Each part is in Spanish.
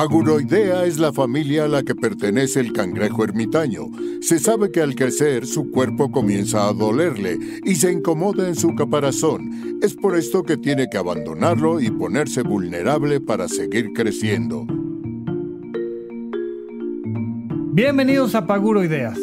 Paguroidea es la familia a la que pertenece el cangrejo ermitaño. Se sabe que al crecer su cuerpo comienza a dolerle y se incomoda en su caparazón. Es por esto que tiene que abandonarlo y ponerse vulnerable para seguir creciendo. Bienvenidos a Paguroideas.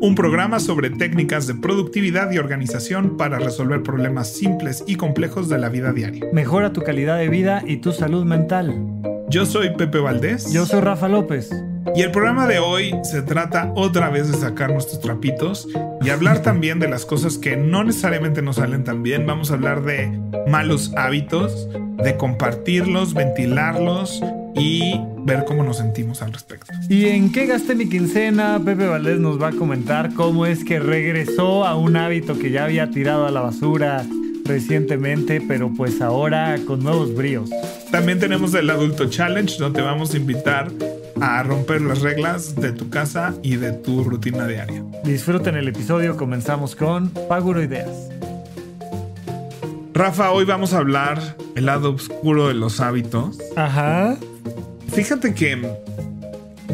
Un programa sobre técnicas de productividad y organización para resolver problemas simples y complejos de la vida diaria. Mejora tu calidad de vida y tu salud mental. Yo soy Pepe Valdés. Yo soy Rafa López. Y el programa de hoy se trata otra vez de sacar nuestros trapitos y hablar también de las cosas que no necesariamente nos salen tan bien. Vamos a hablar de malos hábitos, de compartirlos, ventilarlos y ver cómo nos sentimos al respecto. ¿Y en qué gasté mi quincena? Pepe Valdés nos va a comentar cómo es que regresó a un hábito que ya había tirado a la basura recientemente, pero pues ahora con nuevos bríos. También tenemos el Adulto Challenge, donde vamos a invitar a romper las reglas de tu casa y de tu rutina diaria. Disfruten el episodio, comenzamos con Paguro Ideas. Rafa, hoy vamos a hablar el lado oscuro de los hábitos. Ajá. Fíjate que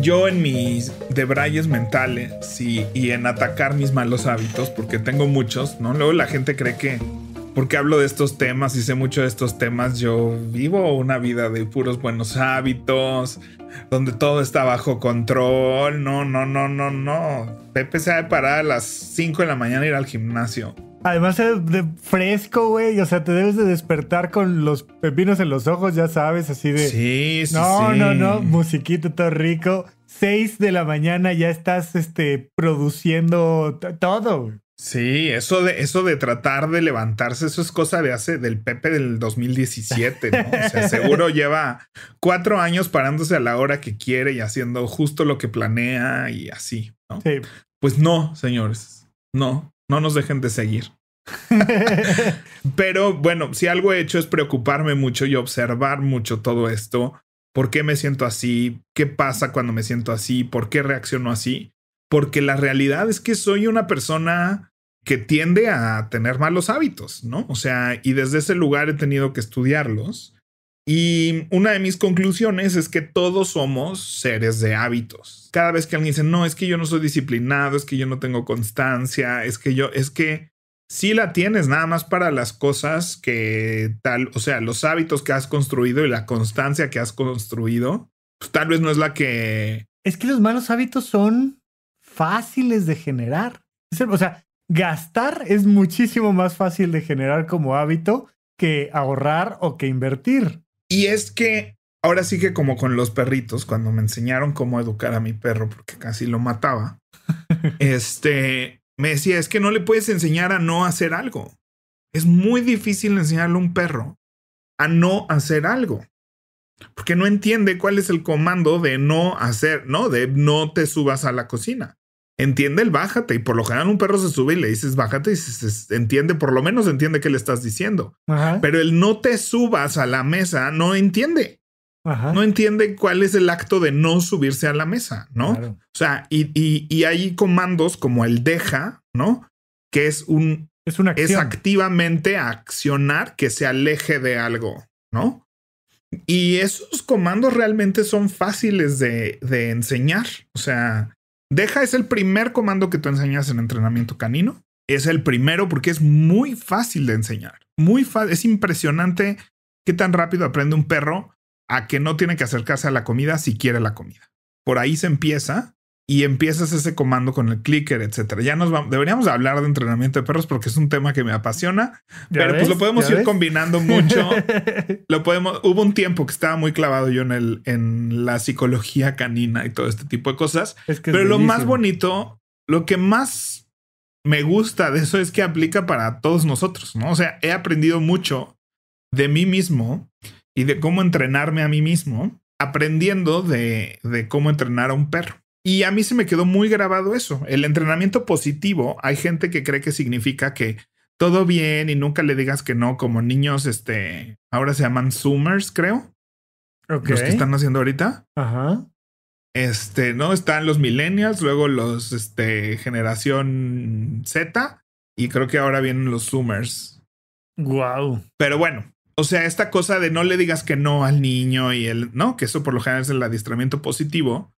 yo en mis debrayes mentales y, y en atacar mis malos hábitos, porque tengo muchos, ¿no? Luego la gente cree que porque hablo de estos temas y sé mucho de estos temas. Yo vivo una vida de puros buenos hábitos, donde todo está bajo control. No, no, no, no, no. Pepe se ha de parar a las 5 de la mañana ir al gimnasio. Además de fresco, güey. O sea, te debes de despertar con los pepinos en los ojos, ya sabes, así de. Sí, sí. No, no, no. Musiquito todo rico. 6 de la mañana ya estás este, produciendo todo. Sí, eso de, eso de tratar de levantarse, eso es cosa de hace del Pepe del 2017, O sea, seguro lleva cuatro años parándose a la hora que quiere y haciendo justo lo que planea y así, ¿no? Sí. Pues no, señores, no, no nos dejen de seguir. Pero bueno, si algo he hecho es preocuparme mucho y observar mucho todo esto. ¿Por qué me siento así? ¿Qué pasa cuando me siento así? ¿Por qué reacciono así? Porque la realidad es que soy una persona que tiende a tener malos hábitos, ¿no? O sea, y desde ese lugar he tenido que estudiarlos. Y una de mis conclusiones es que todos somos seres de hábitos. Cada vez que alguien dice, no, es que yo no soy disciplinado, es que yo no tengo constancia, es que yo, es que si la tienes nada más para las cosas que tal, o sea, los hábitos que has construido y la constancia que has construido, pues tal vez no es la que... Es que los malos hábitos son fáciles de generar. O sea, gastar es muchísimo más fácil de generar como hábito que ahorrar o que invertir. Y es que ahora sí que como con los perritos, cuando me enseñaron cómo educar a mi perro, porque casi lo mataba, este, me decía, es que no le puedes enseñar a no hacer algo. Es muy difícil enseñarle a un perro a no hacer algo. Porque no entiende cuál es el comando de no hacer, no, de no te subas a la cocina entiende el bájate. Y por lo general un perro se sube y le dices bájate y se, entiende, por lo menos entiende que le estás diciendo. Pero el no te subas a la mesa no entiende. No entiende cuál es el acto de no subirse a la mesa, ¿no? O sea, y, hay comandos como el deja, ¿no? Que es un... Es, una es activamente accionar que se aleje de algo, ¿no? Y esos comandos realmente son fáciles de, de enseñar. O sea, Deja es el primer comando que tú enseñas en entrenamiento canino. Es el primero porque es muy fácil de enseñar. Muy fácil. Es impresionante qué tan rápido aprende un perro a que no tiene que acercarse a la comida si quiere la comida. Por ahí se empieza y empiezas ese comando con el clicker, etcétera. Ya nos vamos, deberíamos hablar de entrenamiento de perros porque es un tema que me apasiona, pero pues lo podemos ir combinando mucho. lo podemos, hubo un tiempo que estaba muy clavado yo en el, en la psicología canina y todo este tipo de cosas, pero lo más bonito, lo que más me gusta de eso es que aplica para todos nosotros, ¿no? O sea, he aprendido mucho de mí mismo y de cómo entrenarme a mí mismo, aprendiendo de, de cómo entrenar a un perro. Y a mí se me quedó muy grabado eso. El entrenamiento positivo, hay gente que cree que significa que todo bien y nunca le digas que no, como niños, este, ahora se llaman Zoomers, creo. Okay. Los que están haciendo ahorita. Ajá. Este, ¿no? Están los millennials, luego los, este, generación Z y creo que ahora vienen los Zoomers. Wow. Pero bueno, o sea, esta cosa de no le digas que no al niño y el, no, que eso por lo general es el adiestramiento positivo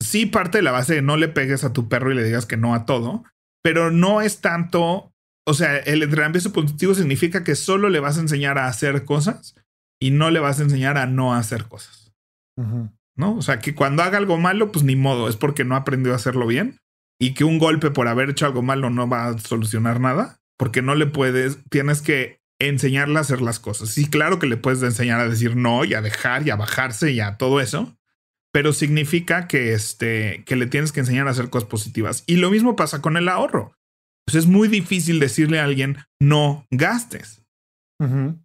sí parte de la base de no le pegues a tu perro y le digas que no a todo, pero no es tanto, o sea, el entrenamiento positivo significa que solo le vas a enseñar a hacer cosas y no le vas a enseñar a no hacer cosas. ¿No? O sea, que cuando haga algo malo, pues ni modo, es porque no aprendió a hacerlo bien y que un golpe por haber hecho algo malo no va a solucionar nada, porque no le puedes, tienes que enseñarle a hacer las cosas. Sí, claro que le puedes enseñar a decir no y a dejar y a bajarse y a todo eso, pero significa que, este, que le tienes que enseñar a hacer cosas positivas. Y lo mismo pasa con el ahorro. Pues es muy difícil decirle a alguien, no gastes.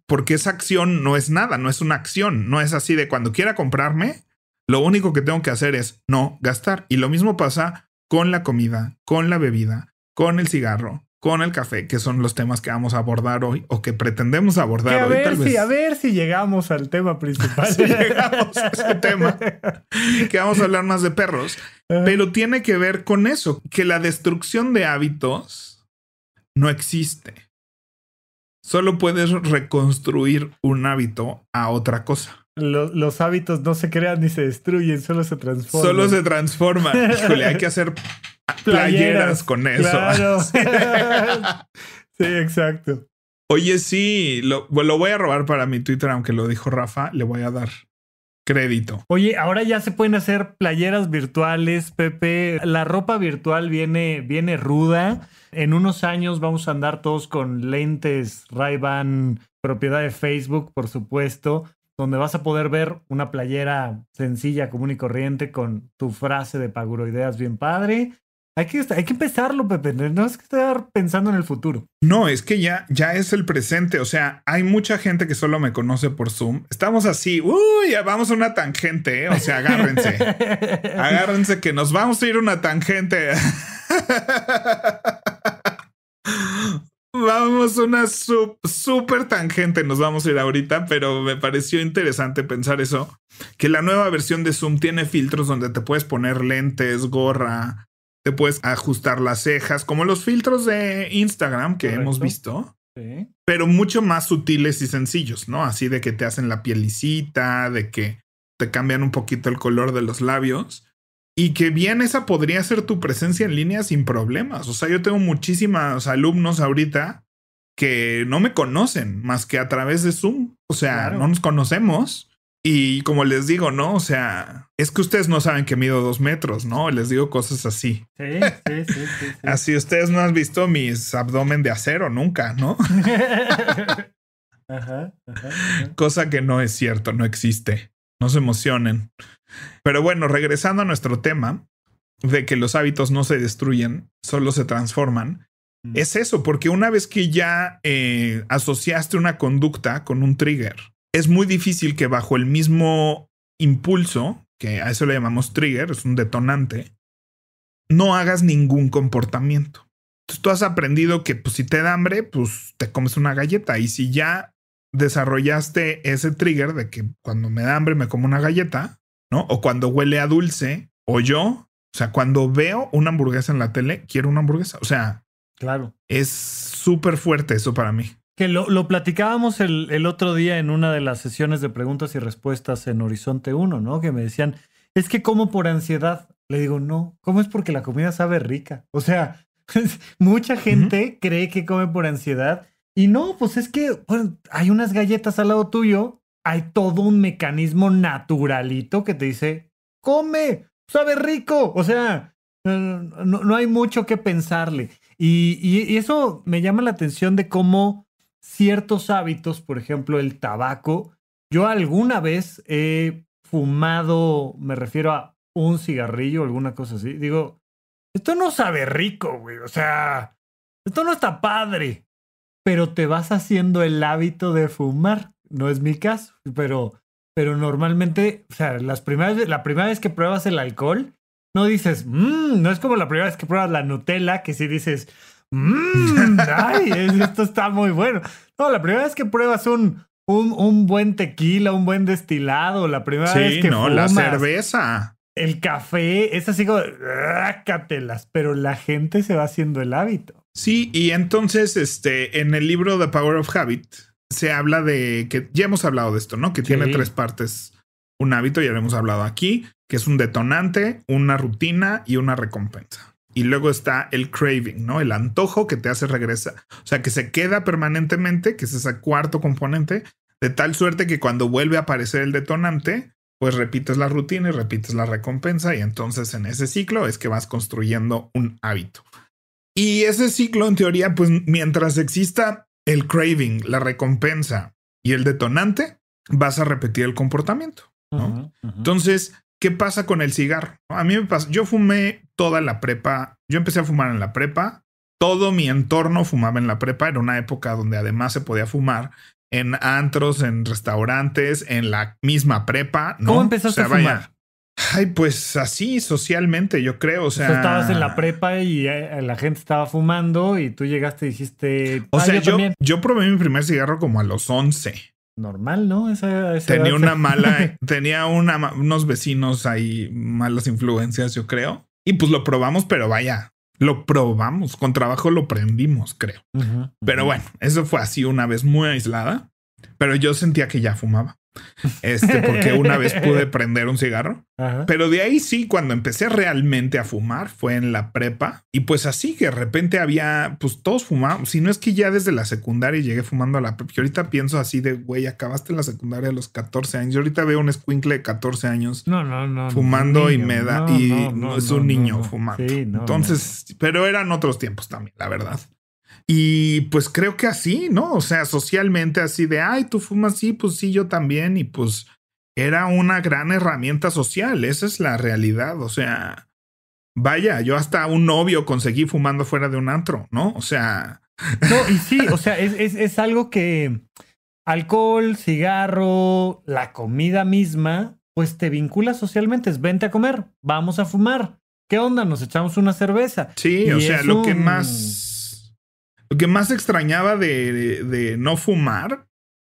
Porque esa acción no es nada, no es una acción, no es así de cuando quiera comprarme, lo único que tengo que hacer es no gastar. Y lo mismo pasa con la comida, con la bebida, con el cigarro, con el café, que son los temas que vamos a abordar hoy o que pretendemos abordar a hoy. Ver si, A ver si llegamos al tema principal. si llegamos a ese tema, que vamos a hablar más de perros, pero tiene que ver con eso, que la destrucción de hábitos no existe. Solo puedes reconstruir un hábito a otra cosa. Los, hábitos no se crean ni se destruyen, solo se transforman. Solo se transforman. Híjole, hay que hacer playeras, con eso. Claro. sí, exacto. Oye, sí, pues, lo, voy a robar para mi Twitter, aunque lo dijo Rafa, le voy a dar crédito. Oye, ahora ya se pueden hacer playeras virtuales, Pepe. La ropa virtual viene, viene ruda. En unos años vamos a andar todos con lentes ray propiedad de Facebook, por supuesto donde vas a poder ver una playera sencilla, común y corriente con tu frase de ideas bien padre. Hay que, hay que empezarlo, Pepe. No es que estar pensando en el futuro. No, es que ya, ya es el presente. O sea, hay mucha gente que solo me conoce por Zoom. Estamos así. Uy, ya vamos a una tangente. ¿eh? O sea, agárrense. agárrense que nos vamos a ir una tangente. una super tangente, nos vamos a ir ahorita, pero me pareció interesante pensar eso, que la nueva versión de Zoom tiene filtros donde te puedes poner lentes, gorra, te puedes ajustar las cejas, como los filtros de Instagram que hemos visto. Pero mucho más sutiles y sencillos, ¿no? Así de que te hacen la pielicita, de que te cambian un poquito el color de los labios y que bien esa podría ser tu presencia en línea sin problemas. O sea, yo tengo muchísimos alumnos ahorita que no me conocen más que a través de Zoom. O sea, no nos conocemos. Y como les digo, ¿no? O sea, es que ustedes no saben que mido dos metros, ¿no? Les digo cosas así. Sí, sí, sí. así ustedes no han visto mis abdomen de acero nunca, ¿no? Cosa que no es cierto, no existe. No se emocionen. Pero bueno, regresando a nuestro tema de que los hábitos no se destruyen, solo se transforman. Mm. Es eso, porque una vez que ya eh, asociaste una conducta con un trigger, es muy difícil que bajo el mismo impulso, que a eso le llamamos trigger, es un detonante, no hagas ningún comportamiento. Entonces tú has aprendido que pues, si te da hambre, pues te comes una galleta. Y si ya desarrollaste ese trigger de que cuando me da hambre me como una galleta, ¿no? O cuando huele a dulce, o yo, o sea, cuando veo una hamburguesa en la tele, quiero una hamburguesa. O sea, Claro. Es súper fuerte eso para mí. Que lo, platicábamos el, otro día en una de las sesiones de preguntas y respuestas en Horizonte 1, ¿no? Que me decían, es que como por ansiedad. Le digo, no, ¿cómo es porque la comida sabe rica? O sea, mucha gente cree que come por ansiedad y no, pues es que hay unas galletas al lado tuyo, hay todo un mecanismo naturalito que te dice, come, sabe rico, o sea, no hay mucho que pensarle. Y, eso me llama la atención de cómo ciertos hábitos, por ejemplo, el tabaco, yo alguna vez he fumado, me refiero a un cigarrillo, alguna cosa así. Digo, esto no sabe rico, güey. O sea, esto no está padre. Pero te vas haciendo el hábito de fumar. No es mi caso, pero, pero normalmente, o sea, las primeras, la primera vez que pruebas el alcohol, no dices, mmm, no es como la primera vez que pruebas la Nutella, que si dices, mmm, ay, esto está muy bueno. No, la primera vez que pruebas un, un, buen tequila, un buen destilado, la primera vez que no, la cerveza. El café, es así como, pero la gente se va haciendo el hábito. Sí, y entonces, este, en el libro The Power of Habit, se habla de que ya hemos hablado de esto, ¿no? Que tiene tres partes un hábito, ya lo hemos hablado aquí, que es un detonante, una rutina y una recompensa. Y luego está el craving, ¿no? El antojo que te hace regresar. O sea, que se queda permanentemente, que es ese cuarto componente, de tal suerte que cuando vuelve a aparecer el detonante, pues repites la rutina y repites la recompensa. Y entonces en ese ciclo es que vas construyendo un hábito. Y ese ciclo, en teoría, pues mientras exista el craving, la recompensa y el detonante, vas a repetir el comportamiento. ¿no? Entonces, ¿qué pasa con el cigarro? A mí me pasa, yo fumé toda la prepa, yo empecé a fumar en la prepa, todo mi entorno fumaba en la prepa, era una época donde además se podía fumar en antros, en restaurantes, en la misma prepa. ¿no? ¿Cómo empezaste a fumar? Ay, pues así socialmente, yo creo. O sea, estabas en la prepa y eh, la gente estaba fumando y tú llegaste y dijiste. O ah, sea, yo, yo, probé mi primer cigarro como a los 11 normal, ¿no? Esa, tenía una mala, tenía una, unos vecinos ahí, malas influencias, yo creo. Y pues lo probamos, pero vaya, lo probamos, con trabajo lo prendimos, creo. Pero bueno, eso fue así una vez muy aislada, pero yo sentía que ya fumaba. Este, porque una vez pude prender un cigarro. Pero de ahí sí, cuando empecé realmente a fumar fue en la prepa. Y pues así que de repente había, pues todos fumábamos. Si no es que ya desde la secundaria llegué fumando a la prepa. ahorita pienso así de, güey, acabaste en la secundaria a los 14 años. y ahorita veo un squinkle de 14 años fumando y me da. y no, es un niño fumando. Entonces, pero eran otros tiempos también, la verdad. Y pues creo que así, ¿no? O sea, socialmente así de, ay, tú fumas, sí, pues sí, yo también. Y pues era una gran herramienta social, esa es la realidad. O sea, vaya, yo hasta un novio conseguí fumando fuera de un antro, ¿no? O sea... No, y sí, o sea, es, algo que alcohol, cigarro, la comida misma, pues te vincula socialmente. Es vente a comer, vamos a fumar. ¿Qué onda? Nos echamos una cerveza. Sí, o sea, lo que más lo que más extrañaba de, no fumar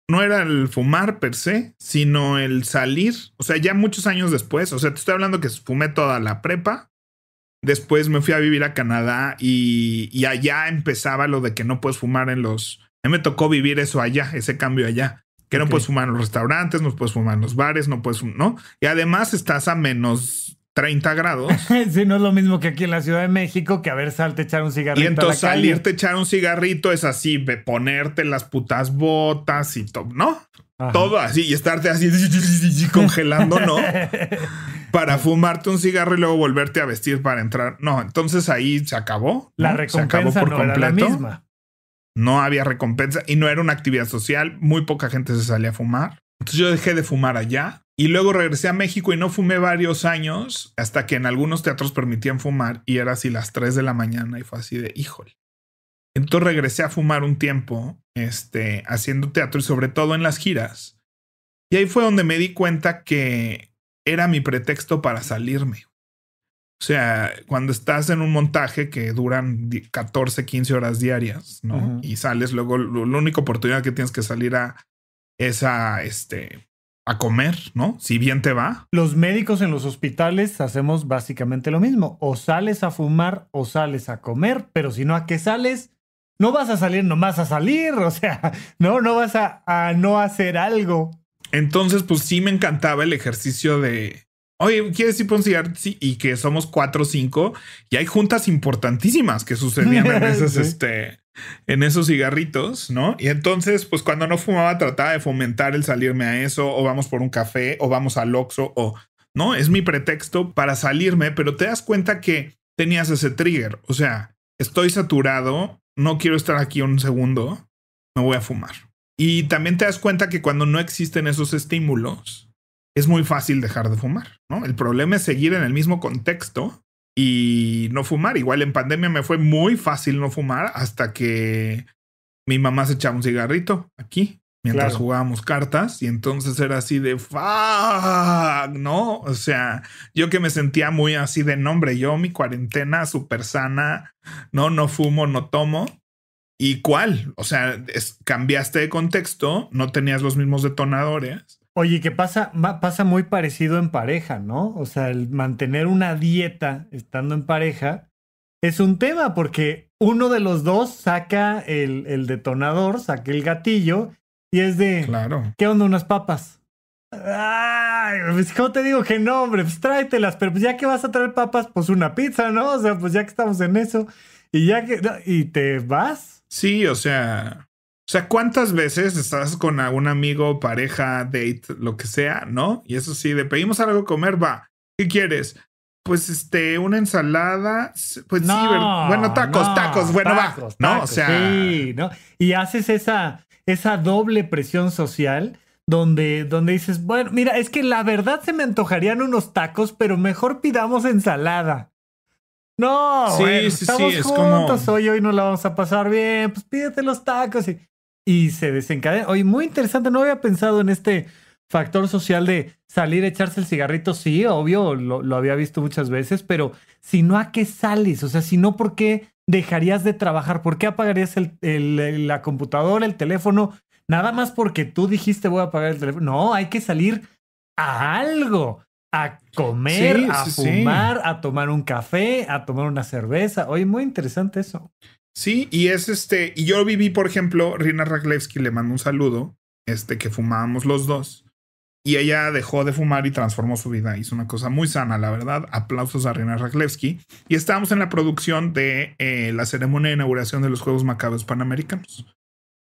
no era el fumar per se, sino el salir. O sea, ya muchos años después, o sea, te estoy hablando que fumé toda la prepa. Después me fui a vivir a Canadá y, allá empezaba lo de que no puedes fumar en los... A me tocó vivir eso allá, ese cambio allá. Que no puedes fumar en los restaurantes, no puedes fumar en los bares, no puedes, ¿no? Y además estás a menos 30 grados. sí, no es lo mismo que aquí en la Ciudad de México que a ver salte echar un cigarrito. Y entonces salirte echar un cigarrito es así, ponerte las putas botas y todo, ¿no? Todo así y estarte así congelando, ¿no? para fumarte un cigarro y luego volverte a vestir para entrar. No, entonces ahí se acabó. La recompensa se acabó por completo. No había recompensa y no era una actividad social. Muy poca gente se salía a fumar. Entonces yo dejé de fumar allá y luego regresé a México y no fumé varios años hasta que en algunos teatros permitían fumar y era así las 3 de la mañana y fue así de híjole. Entonces regresé a fumar un tiempo, este, haciendo teatro y sobre todo en las giras. Y ahí fue donde me di cuenta que era mi pretexto para salirme. O sea, cuando estás en un montaje que duran 14, 15 horas diarias, ¿no? Y sales luego, la única oportunidad que tienes que salir a esa, este, a comer, ¿no? Si bien te va. Los médicos en los hospitales hacemos básicamente lo mismo. O sales a fumar o sales a comer, pero si no, ¿a qué sales? No vas a salir nomás a salir, o sea, no, no vas a, a no hacer algo. Entonces, pues sí me encantaba el ejercicio de, Oye, ¿quieres ir por un y que somos cuatro o cinco. Y hay juntas importantísimas que sucedían en este, en esos cigarritos, ¿no? Y entonces, pues cuando no fumaba, trataba de fomentar el salirme a eso, o vamos por un café, o vamos al Oxxo, o no, es mi pretexto para salirme, pero te das cuenta que tenías ese trigger. O sea, estoy saturado, no quiero estar aquí un segundo, me voy a fumar. Y también te das cuenta que cuando no existen esos estímulos, es muy fácil dejar de fumar, ¿no? El problema es seguir en el mismo contexto y no fumar. Igual en pandemia me fue muy fácil no fumar hasta que mi mamá se echaba un cigarrito aquí mientras jugábamos cartas y entonces era así de fuck, ¿no? O sea, yo que me sentía muy así de nombre, yo mi cuarentena súper sana, no, no fumo, no tomo. ¿Y cuál? O sea, cambiaste de contexto, no tenías los mismos detonadores Oye, que pasa, pasa muy parecido en pareja, ¿no? O sea, el mantener una dieta estando en pareja es un tema porque uno de los dos saca el, detonador, saca el gatillo y es de, claro. ¿qué onda unas papas? Pues, ¿cómo te digo que no, hombre? Pues tráetelas, pero pues ya que vas a traer papas, pues una pizza, ¿no? O sea, pues ya que estamos en eso y ya que, y te vas. Sí, o sea, o sea, ¿cuántas veces estás con algún amigo, pareja, date, lo que sea, ¿no? Y eso sí, le pedimos algo a comer, va. ¿Qué quieres? Pues este, una ensalada, pues sí, bueno, tacos, tacos, bueno, va. no, o sea. Sí, ¿no? Y haces esa, esa doble presión social donde, donde dices, bueno, mira, es que la verdad se me antojarían unos tacos, pero mejor pidamos ensalada. No, sí, estamos juntos, como... hoy, hoy no la vamos a pasar bien, pues pídete los tacos. Y, y se desencadenó Oye, muy interesante, no había pensado en este factor social de salir a echarse el cigarrito, sí, obvio, lo, había visto muchas veces, pero si no, ¿a qué sales? O sea, si no, ¿por qué dejarías de trabajar? ¿Por qué apagarías el, la computadora, el teléfono? Nada más porque tú dijiste voy a apagar el teléfono. No, hay que salir a algo, a comer, a fumar, a tomar un café, a tomar una cerveza. Oye, muy interesante eso. Sí, y es este, y yo viví, por ejemplo, Rina Raklevsky le mandó un saludo, este, que fumábamos los dos, y ella dejó de fumar y transformó su vida. Hizo una cosa muy sana, la verdad. Aplausos a Rina Raklevsky. Y estábamos en la producción de eh, la ceremonia de inauguración de los Juegos Macabros Panamericanos.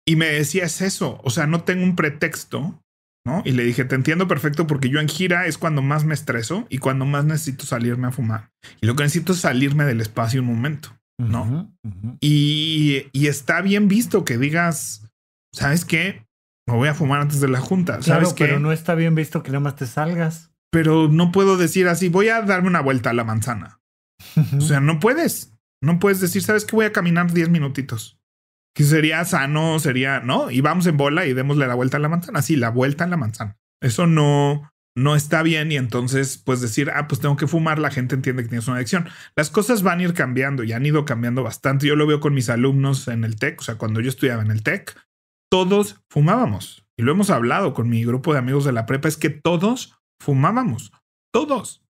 Y me decía, es eso, o sea, no tengo un pretexto, ¿no? Y le dije, te entiendo perfecto porque yo en gira es cuando más me estreso y cuando más necesito salirme a fumar. Y lo que necesito es salirme del espacio un momento. ¿no? Y, está bien visto que digas, ¿sabes qué? Me voy a fumar antes de la junta. ¿Sabes Pero no está bien visto que nada más te salgas. Pero no puedo decir así, voy a darme una vuelta a la manzana. O sea, no puedes. No puedes decir, ¿sabes qué? Voy a caminar 10 minutitos. Que sería sano, sería, ¿no? Y vamos en bola y démosle la vuelta a la manzana. Sí, la vuelta a la manzana. Eso no, no está bien y entonces pues decir, ah, pues tengo que fumar, la gente entiende que tienes una adicción. Las cosas van a ir cambiando y han ido cambiando bastante. Yo lo veo con mis alumnos en el TEC, o sea, cuando yo estudiaba en el TEC, todos fumábamos y lo hemos hablado con mi grupo de amigos de la prepa, es que todos fumábamos, todos.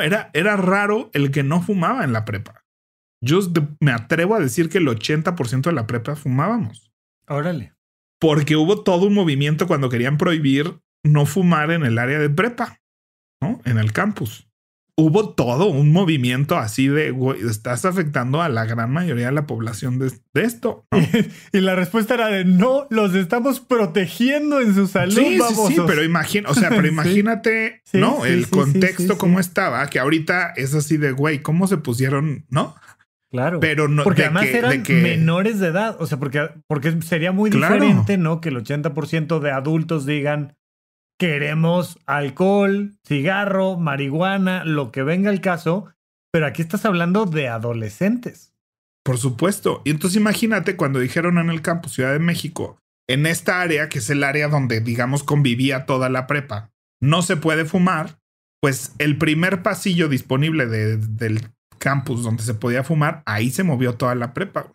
era, era raro el que no fumaba en la prepa. Yo me atrevo a decir que el 80% de la prepa fumábamos. Órale. Porque hubo todo un movimiento cuando querían prohibir no fumar en el área de prepa, ¿no? En el campus. Hubo todo un movimiento así de, estás afectando a la gran mayoría de la población de, esto. Y, la respuesta era de no, los estamos protegiendo en su salud. Sí, sí, sí, pero, imagina, o sea, pero imagínate, ¿no? el contexto como estaba, que ahorita es así de, güey, ¿cómo se pusieron, no? Claro. Pero no, porque además eran menores de edad. O sea, porque, porque sería muy diferente, ¿no? Que el 80% de adultos digan, queremos alcohol, cigarro, marihuana, lo que venga el caso, pero aquí estás hablando de adolescentes. Por supuesto. Y entonces imagínate cuando dijeron en el campus Ciudad de México, en esta área, que es el área donde, digamos, convivía toda la prepa, no se puede fumar, pues el primer pasillo disponible del campus donde se podía fumar, ahí se movió toda la prepa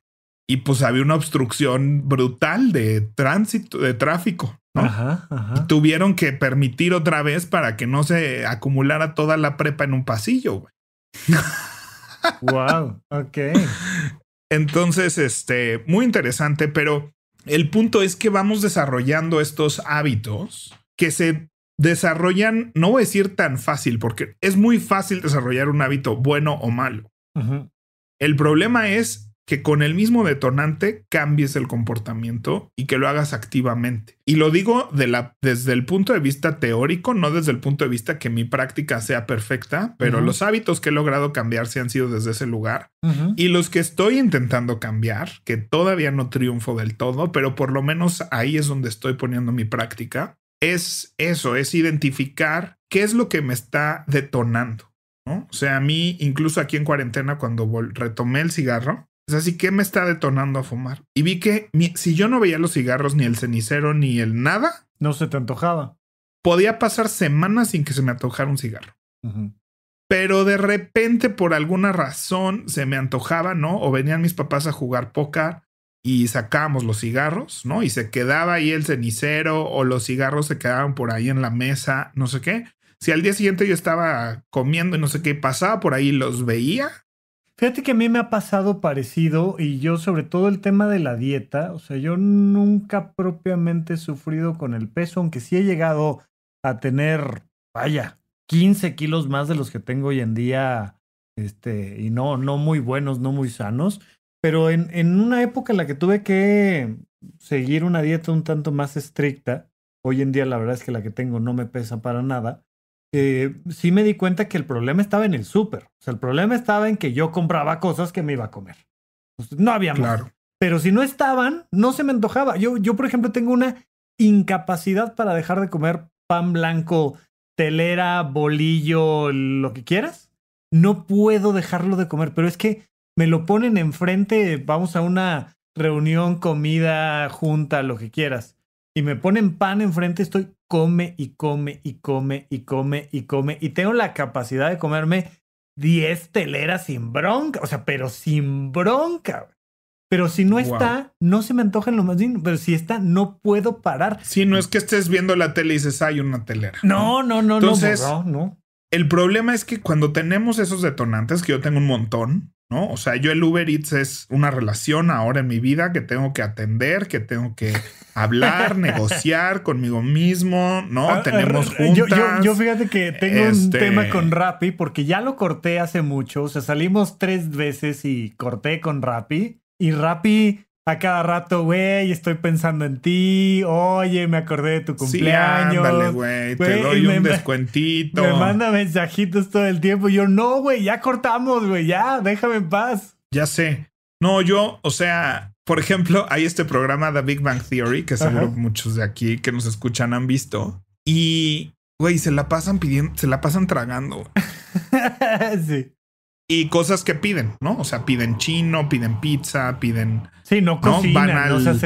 y pues había una obstrucción brutal de tránsito, de tráfico. ¿no? tuvieron que permitir otra vez para que no se acumulara toda la prepa en un pasillo. wow, ok. Entonces, este, muy interesante, pero el punto es que vamos desarrollando estos hábitos que se desarrollan, no voy a decir tan fácil, porque es muy fácil desarrollar un hábito bueno o malo. El problema es que con el mismo detonante cambies el comportamiento y que lo hagas activamente. Y lo digo desde el punto de vista teórico, no desde el punto de vista que mi práctica sea perfecta, pero los hábitos que he logrado cambiar se han sido desde ese lugar y los que estoy intentando cambiar, que todavía no triunfo del todo, pero por lo menos ahí es donde estoy poniendo mi práctica, es eso, es identificar qué es lo que me está detonando. O sea, a mí, incluso aquí en cuarentena, cuando retomé el cigarro, sea, así ¿qué me está detonando a fumar. Y vi que si yo no veía los cigarros, ni el cenicero, ni el nada. No se te antojaba. Podía pasar semanas sin que se me antojara un cigarro. Pero de repente, por alguna razón, se me antojaba, ¿no? O venían mis papás a jugar poca y sacábamos los cigarros, ¿no? Y se quedaba ahí el cenicero o los cigarros se quedaban por ahí en la mesa, no sé qué. Si al día siguiente yo estaba comiendo y no sé qué, pasaba por ahí, los veía Fíjate que a mí me ha pasado parecido y yo sobre todo el tema de la dieta, o sea, yo nunca propiamente he sufrido con el peso, aunque sí he llegado a tener, vaya, 15 kilos más de los que tengo hoy en día, este, y no, no muy buenos, no muy sanos, pero en, en una época en la que tuve que seguir una dieta un tanto más estricta, hoy en día la verdad es que la que tengo no me pesa para nada, eh, sí me di cuenta que el problema estaba en el súper. O sea, el problema estaba en que yo compraba cosas que me iba a comer. Pues, no había más. Pero si no estaban, no se me antojaba. Yo, yo, por ejemplo, tengo una incapacidad para dejar de comer pan blanco, telera, bolillo, lo que quieras. No puedo dejarlo de comer, pero es que me lo ponen enfrente, vamos a una reunión, comida, junta, lo que quieras y me ponen pan enfrente, estoy come y come y come y come y come y tengo la capacidad de comerme 10 teleras sin bronca, o sea, pero sin bronca. Pero si no está, no se me antoja en lo más bien, pero si está, no puedo parar. Si no es que estés viendo la tele y dices, hay una telera. No, no, no, no no, no, no. El problema es que cuando tenemos esos detonantes, que yo tengo un montón, ¿no? O sea, yo el Uber Eats es una relación ahora en mi vida que tengo que atender, que tengo que hablar, negociar conmigo mismo, ¿no? Ah, tenemos ah, juntas. Yo, fíjate que tengo un este tema con Rappi porque ya lo corté hace mucho, o sea, salimos tres veces y corté con Rappi y Rappi a cada rato, güey, estoy pensando en ti. Oye, me acordé de tu cumpleaños. Sí, ándale, güey, te doy un descuentito. Me manda mensajitos todo el tiempo. Yo, no, güey, ya cortamos, güey, ya, déjame en paz. Ya sé. No, yo, o sea, por ejemplo, hay este programa The Big Bang Theory que seguro muchos de aquí que nos escuchan han visto. Y, güey, se la pasan pidiendo, se la pasan tragando. sí y cosas que piden, ¿no? O sea, piden chino, piden pizza, piden. Sí, no cocinan,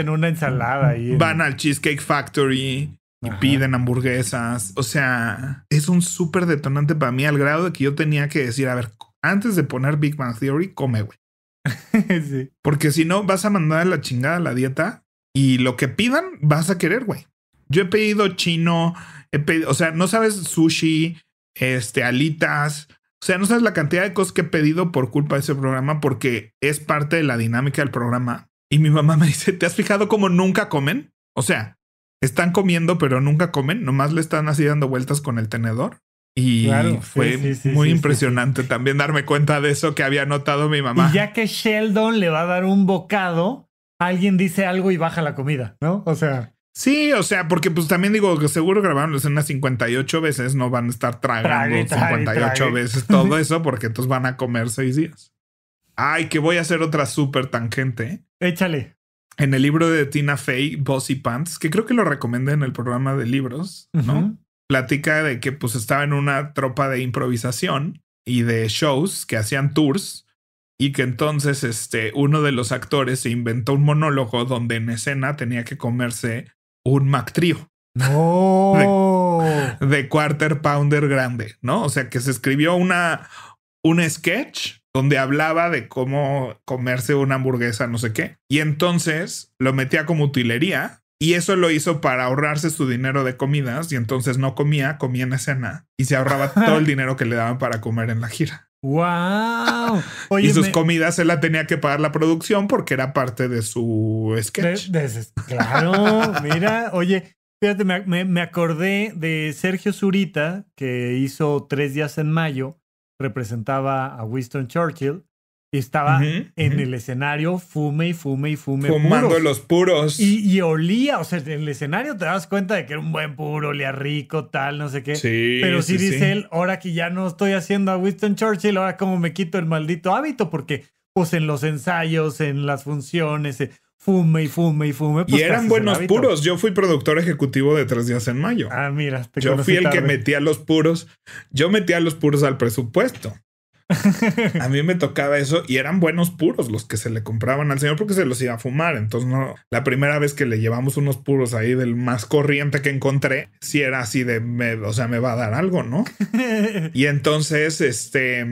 ¿no? una ensalada. y Van al Cheesecake Factory y piden hamburguesas. O sea, es un súper detonante para mí al grado de que yo tenía que decir, a ver, antes de poner Big Bang Theory, come, güey. Porque si no, vas a mandar a la chingada la dieta y lo que pidan, vas a querer, güey. Yo he pedido chino, he pedido, o sea, no sabes sushi, este, alitas, o sea, no sabes la cantidad de cosas que he pedido por culpa de ese programa porque es parte de la dinámica del programa. Y mi mamá me dice, ¿te has fijado cómo nunca comen? O sea, están comiendo pero nunca comen, nomás le están así dando vueltas con el tenedor. Y fue muy impresionante también darme cuenta de eso que había notado mi mamá. Y ya que Sheldon le va a dar un bocado, alguien dice algo y baja la comida, ¿no? O sea, Sí, o sea, porque pues también digo que seguro grabaron las escenas 58 veces, no van a estar tragando 58 veces todo eso, porque entonces van a comer seis días. Ay, que voy a hacer otra súper tangente. Échale. En el libro de Tina Fey, Bossy Pants, que creo que lo recomendé en el programa de libros, ¿no? Platica de que pues estaba en una tropa de improvisación y de shows que hacían tours y que entonces este uno de los actores se inventó un monólogo donde en escena tenía que comerse un Mac Trio. No. De, Quarter Pounder grande, ¿no? O sea, que se escribió una, un sketch donde hablaba de cómo comerse una hamburguesa, no sé qué. Y entonces lo metía como utilería y eso lo hizo para ahorrarse su dinero de comidas y entonces no comía, comía en escena y se ahorraba todo el dinero que le daban para comer en la gira. ¡Wow! y sus comidas se la tenía que pagar la producción porque era parte de su sketch. claro, mira, oye, fíjate, me, me, acordé de Sergio Zurita, que hizo Tres Días en Mayo, representaba a Winston Churchill, estaba en el escenario, fume y fume y fume. Fumando los puros. Y, olía, o sea, en el escenario te das cuenta de que era un buen puro, olía rico, tal, no sé qué. Pero sí, dice él, ahora que ya no estoy haciendo a Winston Churchill, ahora como me quito el maldito hábito, porque pues en los ensayos, en las funciones, eh, fume y fume y fume. Pues, y eran buenos puros. Yo fui productor ejecutivo de Tres Días en Mayo. Ah, mira. Te Yo fui el que metía los puros. Yo metía los puros al presupuesto. a mí me tocaba eso y eran buenos puros los que se le compraban al señor porque se los iba a fumar. Entonces, no, la primera vez que le llevamos unos puros ahí del más corriente que encontré, si era así de, o sea, me va a dar algo, ¿no? y entonces, este,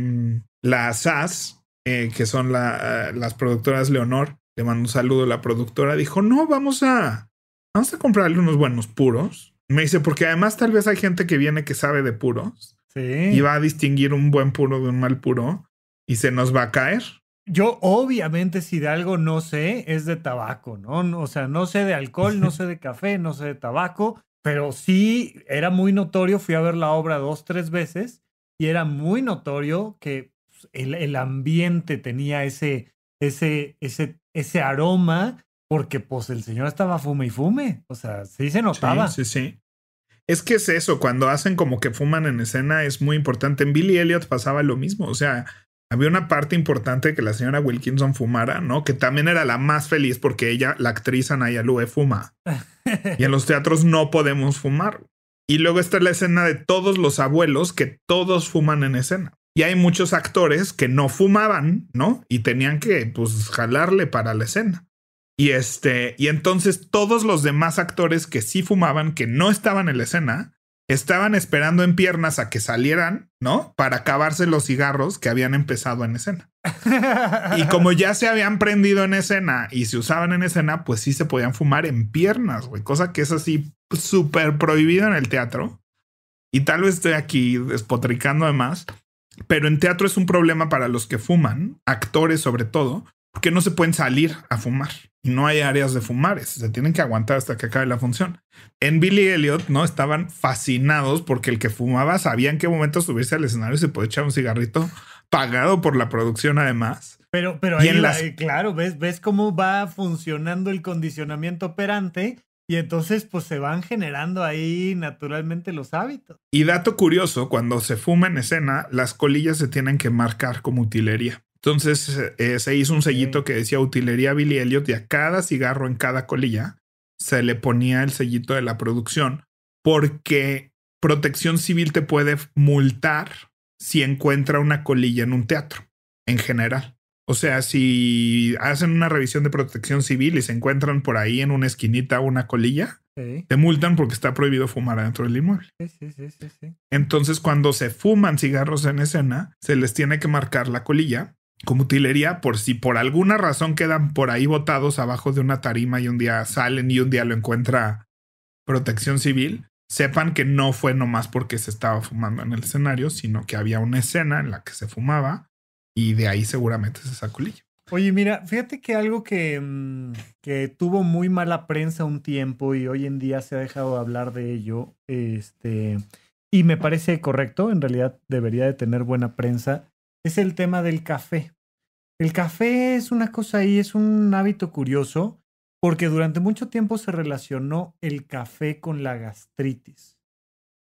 la SAS, eh, que son eh, las productoras Leonor, le mando un saludo, a la productora dijo, no, vamos a, vamos a comprarle unos buenos puros. Me dice, porque además tal vez hay gente que viene que sabe de puros y va a distinguir un buen puro de un mal puro y se nos va a caer. Yo obviamente si de algo no sé es de tabaco, ¿no? O sea, no sé de alcohol, no sé de café, no sé de tabaco, pero sí era muy notorio, fui a ver la obra dos, tres veces y era muy notorio que pues, el, el ambiente tenía ese, ese, ese, ese aroma porque pues el señor estaba fume y fume, o sea, sí se notaba. sí, sí. Es que es eso, cuando hacen como que fuman en escena es muy importante. En Billy Elliot pasaba lo mismo, o sea, había una parte importante que la señora Wilkinson fumara, ¿no? Que también era la más feliz porque ella, la actriz Anaya Lue, fuma. y en los teatros no podemos fumar. Y luego está la escena de todos los abuelos que todos fuman en escena. Y hay muchos actores que no fumaban, ¿no? Y tenían que, pues, jalarle para la escena. Y este, y entonces todos los demás actores que sí fumaban, que no estaban en la escena, estaban esperando en piernas a que salieran, ¿no? Para acabarse los cigarros que habían empezado en escena. y como ya se habían prendido en escena y se usaban en escena, pues sí se podían fumar en piernas, güey, cosa que es así súper prohibida en el teatro. Y tal vez estoy aquí despotricando además, pero en teatro es un problema para los que fuman, actores sobre todo, porque no se pueden salir a fumar y no hay áreas de fumares. Se tienen que aguantar hasta que acabe la función. En Billy Elliot no estaban fascinados porque el que fumaba sabía en qué momento subirse al escenario y se podía echar un cigarrito pagado por la producción además. Pero, pero eh, claro, ves, ves cómo va funcionando el condicionamiento operante y entonces pues se van generando ahí naturalmente los hábitos. Y dato curioso, cuando se fuma en escena, las colillas se tienen que marcar como utilería. Entonces eh, se hizo un sellito que decía utilería Billy Elliot y a cada cigarro en cada colilla se le ponía el sellito de la producción porque protección civil te puede multar si encuentra una colilla en un teatro en general. O sea, si hacen una revisión de protección civil y se encuentran por ahí en una esquinita una colilla, te multan porque está prohibido fumar adentro del inmueble. Entonces, cuando se fuman cigarros en escena, se les tiene que marcar la colilla como utilería por si por alguna razón quedan por ahí botados abajo de una tarima y un día salen y un día lo encuentra protección civil, sepan que no fue nomás porque se estaba fumando en el escenario, sino que había una escena en la que se fumaba y de ahí seguramente se sacó Oye, mira, fíjate que algo que, mm, que, tuvo muy mala prensa un tiempo y hoy en día se ha dejado hablar de ello, este, y me parece correcto, en realidad debería de tener buena prensa, es el tema del café. El café es una cosa ahí, es un hábito curioso, porque durante mucho tiempo se relacionó el café con la gastritis.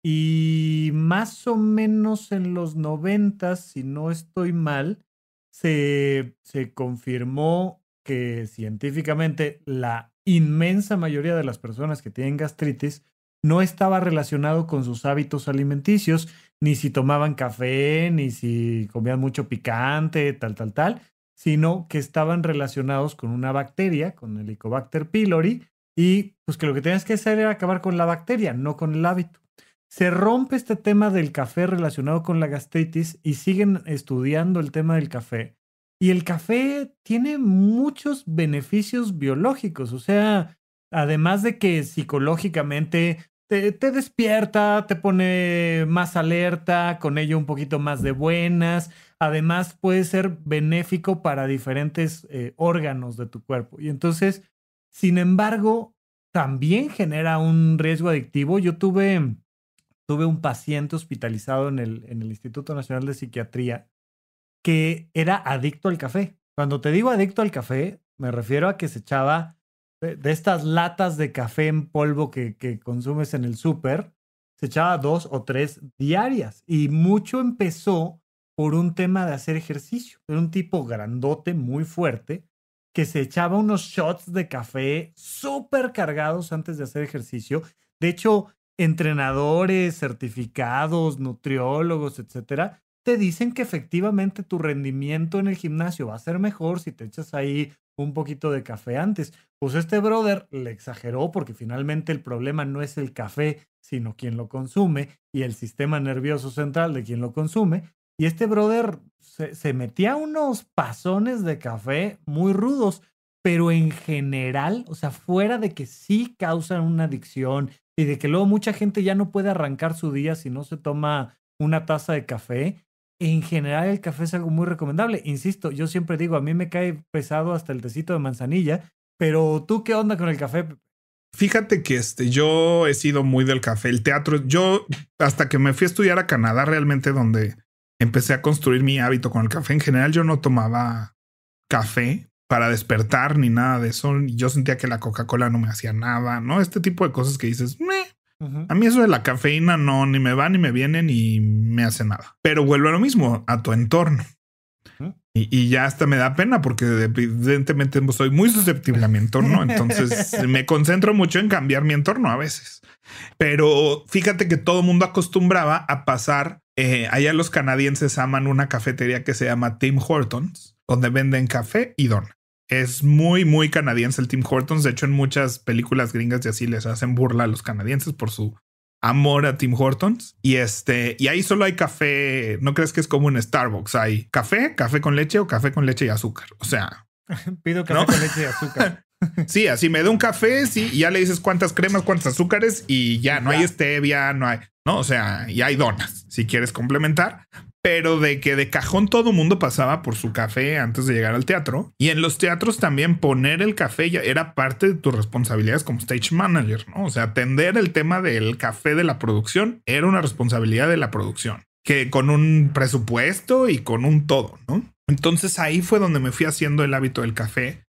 Y más o menos en los 90, si no estoy mal, se, se confirmó que científicamente la inmensa mayoría de las personas que tienen gastritis no estaba relacionado con sus hábitos alimenticios, ni si tomaban café, ni si comían mucho picante, tal, tal, tal, sino que estaban relacionados con una bacteria, con el Helicobacter pylori, y pues que lo que tenías que hacer era acabar con la bacteria, no con el hábito. Se rompe este tema del café relacionado con la gastritis y siguen estudiando el tema del café. Y el café tiene muchos beneficios biológicos, o sea, además de que psicológicamente te, te, despierta, te pone más alerta, con ello un poquito más de buenas, además puede ser benéfico para diferentes eh, órganos de tu cuerpo. Y entonces, sin embargo, también genera un riesgo adictivo. Yo tuve, tuve un paciente hospitalizado en el, Instituto Nacional de Psiquiatría que era adicto al café. Cuando te digo adicto al café, me refiero a que se echaba de, estas latas de café en polvo que, que consumes en el súper, se echaba dos o tres diarias y mucho empezó por un tema de hacer ejercicio. Era un tipo grandote, muy fuerte, que se echaba unos shots de café súper cargados antes de hacer ejercicio. De hecho, entrenadores, certificados, nutriólogos, etcétera, te dicen que efectivamente tu rendimiento en el gimnasio va a ser mejor si te echas ahí un poquito de café antes. Pues este brother le exageró porque finalmente el problema no es el café, sino quien lo consume y el sistema nervioso central de quien lo consume. Y este brother se, metía unos pasones de café muy rudos, pero en general, o sea, fuera de que sí causan una adicción y de que luego mucha gente ya no puede arrancar su día si no se toma una taza de café, en general el café es algo muy recomendable. Insisto, yo siempre digo, a mí me cae pesado hasta el tecito de manzanilla, pero tú qué onda con el café? Fíjate que este, yo he sido muy del café, el teatro, yo hasta que me fui a estudiar a Canadá realmente donde empecé a construir mi hábito con el café. En general yo no tomaba café para despertar ni nada de eso. Yo sentía que la Coca-Cola no me hacía nada, ¿no? Este tipo de cosas que dices, A mí eso de la cafeína no, ni me va, ni me viene, ni me hace nada. Pero vuelvo a lo mismo, a tu entorno. y, y, ya hasta me da pena porque evidentemente soy muy susceptible a mi entorno, entonces me concentro mucho en cambiar mi entorno a veces. Pero fíjate que todo el mundo acostumbraba a pasar eh, allá los canadienses aman una cafetería que se llama Tim Hortons, donde venden café y don Es muy, muy canadiense el Tim Hortons. De hecho, en muchas películas gringas y así les hacen burla a los canadienses por su amor a Tim Hortons. Y este, y ahí solo hay café. No crees que es como en Starbucks. Hay café, café con leche o café con leche y azúcar. O sea, pido café con leche y azúcar. Sí, así me da un café, sí, ya le dices cuántas cremas, cuántos azúcares y ya no hay stevia, no hay, no, o sea, y hay donas si quieres complementar, pero de que de cajón todo mundo pasaba por su café antes de llegar al teatro y en los teatros también poner el café ya era parte de tus responsabilidades como stage manager, ¿no? O sea, atender el tema del café de la producción era una responsabilidad de la producción, que con un presupuesto y con un todo, ¿no? Entonces ahí fue donde me fui haciendo el hábito del café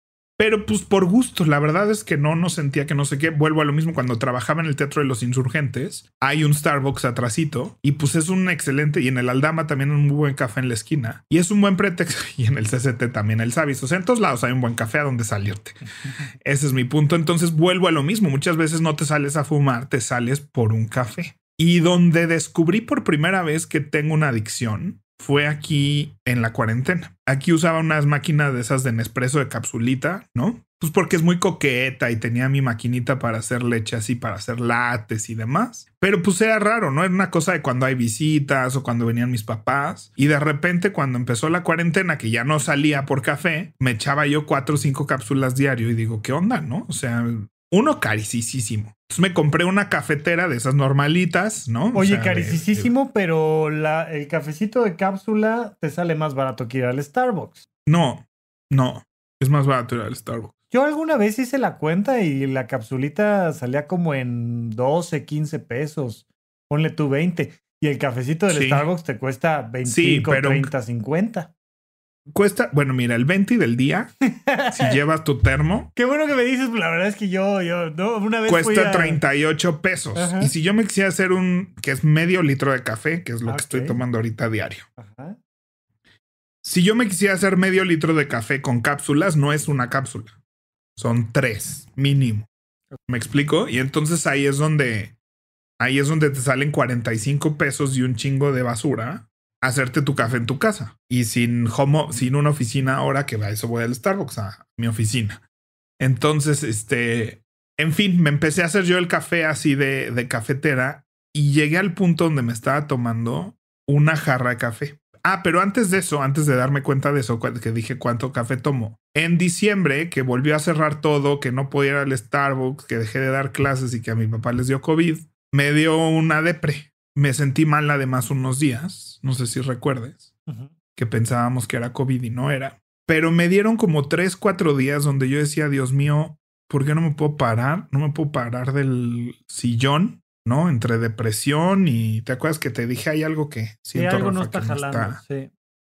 pero pues por gusto, la verdad es que no, no sentía que no sé qué. Vuelvo a lo mismo cuando trabajaba en el Teatro de los Insurgentes. Hay un Starbucks atrasito y pues es un excelente y en el Aldama también un muy buen café en la esquina. Y es un buen pretexto y en el CCT también el Savis. O sea, en todos lados hay un buen café a donde salirte. Ese es mi punto. Entonces vuelvo a lo mismo. Muchas veces no te sales a fumar, te sales por un café. Y donde descubrí por primera vez que tengo una adicción fue aquí en la cuarentena. Aquí usaba unas máquinas de esas de Nespresso de capsulita, ¿no? Pues porque es muy coqueta y tenía mi maquinita para hacer leche así, para hacer lates y demás. Pero pues era raro, ¿no? Era una cosa de cuando hay visitas o cuando venían mis papás. Y de repente cuando empezó la cuarentena, que ya no salía por café, me echaba yo cuatro o cinco cápsulas diario y digo, ¿qué onda, no? O sea, uno carisísimo. Entonces me compré una cafetera de esas normalitas, ¿no? Oye, carisísimo, pero la, el cafecito de cápsula te sale más barato que ir al Starbucks. No, no. Es más barato ir al Starbucks. Yo alguna vez hice la cuenta y la capsulita salía como en 12, 15 pesos. Ponle tú 20. Y el cafecito del Starbucks te cuesta 25, 30, 50. Cuesta, bueno, mira, el 20 del día, si llevas tu termo. Qué bueno que me dices, la verdad es que yo, yo, no, una vez. Cuesta 38 pesos. Y si yo me quisiera hacer un, que es medio litro de café, que es lo que estoy tomando ahorita diario. Si yo me quisiera hacer medio litro de café con cápsulas, no es una cápsula. Son tres, mínimo. ¿Me explico? Y entonces ahí es donde, ahí es donde te salen 45 pesos y un chingo de basura hacerte tu café en tu casa y sin homo, sin una oficina ahora que va, eso voy al Starbucks a mi oficina. Entonces, este, en fin, me empecé a hacer yo el café así de, de cafetera y llegué al punto donde me estaba tomando una jarra de café. Ah, pero antes de eso, antes de darme cuenta de eso, que dije cuánto café tomo. En diciembre, que volvió a cerrar todo, que no podía ir al Starbucks, que dejé de dar clases y que a mi papá les dio COVID, me dio una depre me sentí mal además unos días, no sé si recuerdes, que pensábamos que era COVID y no era, pero me dieron como tres, cuatro días donde yo decía, Dios mío, ¿por qué no me puedo parar? No me puedo parar del sillón, ¿no? Entre depresión y, ¿te acuerdas que te dije, hay algo que siento? algo no está jalando,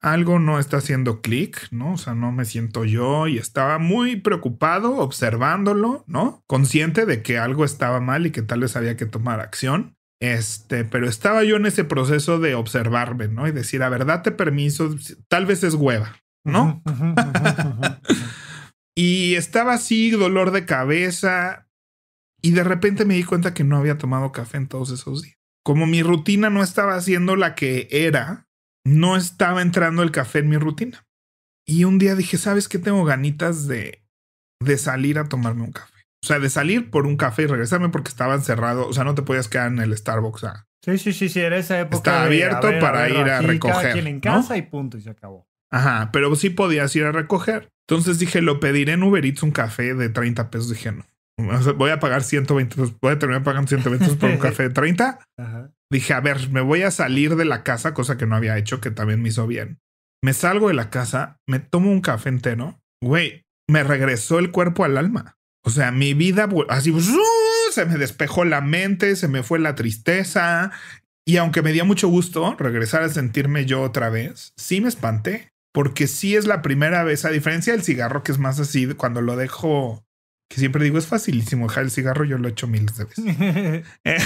Algo no está haciendo clic, ¿no? O sea, no me siento yo y estaba muy preocupado observándolo, ¿no? Consciente de que algo estaba mal y que tal vez había que tomar acción este, pero estaba yo en ese proceso de observarme, ¿no? Y decir, a verdad te permiso, tal vez es hueva, ¿no? y estaba así, dolor de cabeza, y de repente me di cuenta que no había tomado café en todos esos días. Como mi rutina no estaba siendo la que era, no estaba entrando el café en mi rutina. Y un día dije, ¿sabes qué? Tengo ganitas de, de salir a tomarme un café. O sea, de salir por un café y regresarme porque estaban cerrados. O sea, no te podías quedar en el Starbucks. Sí, sí, sí, sí, era esa época. Está abierto para ir a recoger. quien en casa y punto, y se acabó. Ajá, pero sí podías ir a recoger. Entonces dije, lo pediré en Uber Eats un café de 30 pesos. Dije, no. Voy a pagar 120 pesos. Voy a terminar pagando 120 pesos por un café de 30. Ajá. Dije, a ver, me voy a salir de la casa, cosa que no había hecho, que también me hizo bien. Me salgo de la casa, me tomo un café entero. Güey, me regresó el cuerpo al alma. O sea, mi vida así se me despejó la mente, se me fue la tristeza. Y aunque me dio mucho gusto regresar a sentirme yo otra vez, sí me espanté. Porque sí es la primera vez, a diferencia del cigarro, que es más así, cuando lo dejo, que siempre digo, es facilísimo dejar el cigarro, yo lo he hecho miles de veces. Eh.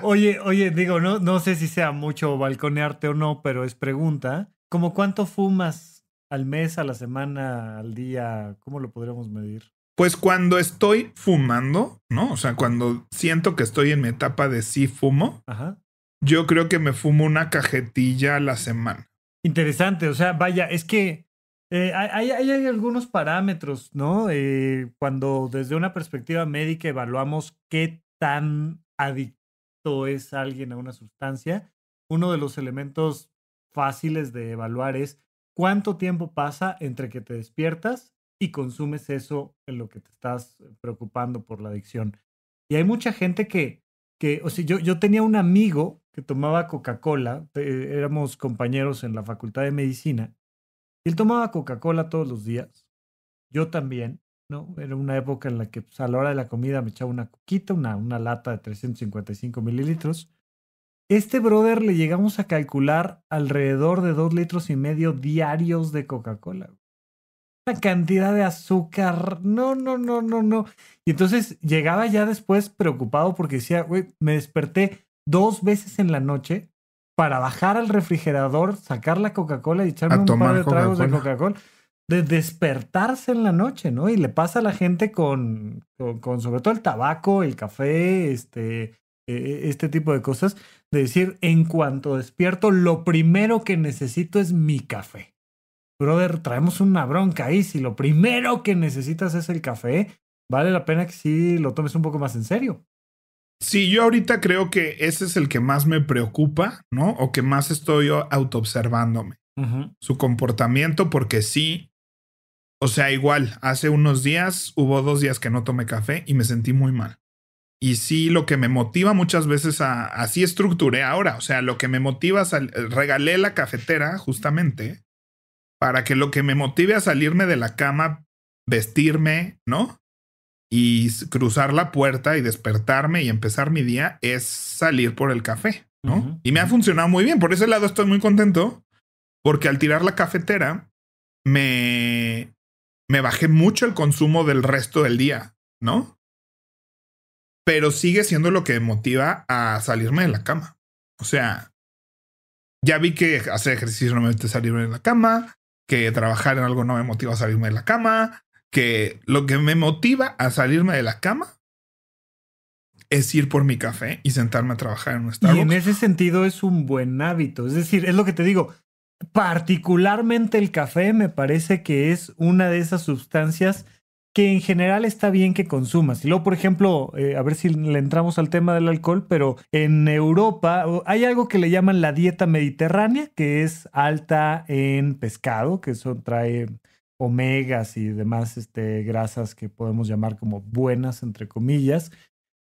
oye, oye, digo, no, no sé si sea mucho balconearte o no, pero es pregunta. ¿Cómo cuánto fumas al mes, a la semana, al día? ¿Cómo lo podríamos medir? Pues cuando estoy fumando, ¿no? O sea, cuando siento que estoy en mi etapa de sí fumo, yo creo que me fumo una cajetilla a la semana. Interesante, o sea, vaya, es que eh, hay, algunos parámetros, ¿no? Eh, cuando desde una perspectiva médica evaluamos qué tan adicto es alguien a una sustancia, uno de los elementos fáciles de evaluar es cuánto tiempo pasa entre que te despiertas y consumes eso en lo que te estás eh, preocupando por la adicción. Y hay mucha gente que, que o sea, yo, yo tenía un amigo que tomaba Coca-Cola, éramos compañeros en la facultad de medicina, y él tomaba Coca-Cola todos los días, yo también, ¿no? Era una época en la que pues, a la hora de la comida me echaba una coquita, una, una lata de 355 mililitros, este brother le llegamos a calcular alrededor de dos litros y medio diarios de Coca-Cola. Una cantidad de azúcar. No, no, no, no, no. Y entonces llegaba ya después preocupado porque decía, güey, me desperté dos veces en la noche para bajar al refrigerador, sacar la Coca-Cola y echarme un par de tragos de Coca-Cola. De despertarse en la noche, ¿no? Y le pasa a la gente con, con, con sobre todo el tabaco, el café, este, eh, eh, este tipo de cosas, de decir, en cuanto despierto, lo primero que necesito es mi café. Brother, traemos una bronca ahí. Si lo primero que necesitas es el café, vale la pena que sí lo tomes un poco más en serio. Sí, yo ahorita creo que ese es el que más me preocupa, ¿no? O que más estoy autoobservándome. observándome Su comportamiento, porque sí, o sea, igual, hace unos días hubo dos días que no tomé café y me sentí muy mal. Y sí, lo que me motiva muchas veces a así estructuré ahora, o sea, lo que me motiva, es regalé la cafetera justamente para que lo que me motive a salirme de la cama, vestirme, ¿no? Y cruzar la puerta y despertarme y empezar mi día es salir por el café, ¿no? Y me ha funcionado muy bien, por ese lado estoy muy contento, porque al tirar la cafetera me, me bajé mucho el consumo del resto del día, ¿no? pero sigue siendo lo que me motiva a salirme de la cama. O sea, ya vi que hacer ejercicio no me motiva salirme de la cama, que trabajar en algo no me motiva a salirme de la cama, que lo que me motiva a salirme de la cama es ir por mi café y sentarme a trabajar en un Starbucks. Y en ese sentido es un buen hábito. Es decir, es lo que te digo. Particularmente el café me parece que es una de esas sustancias que en general está bien que consumas. Y luego, por ejemplo, eh, a ver si le entramos al tema del alcohol, pero en Europa hay algo que le llaman la dieta mediterránea, que es alta en pescado, que eso trae omegas y demás este, grasas que podemos llamar como buenas, entre comillas.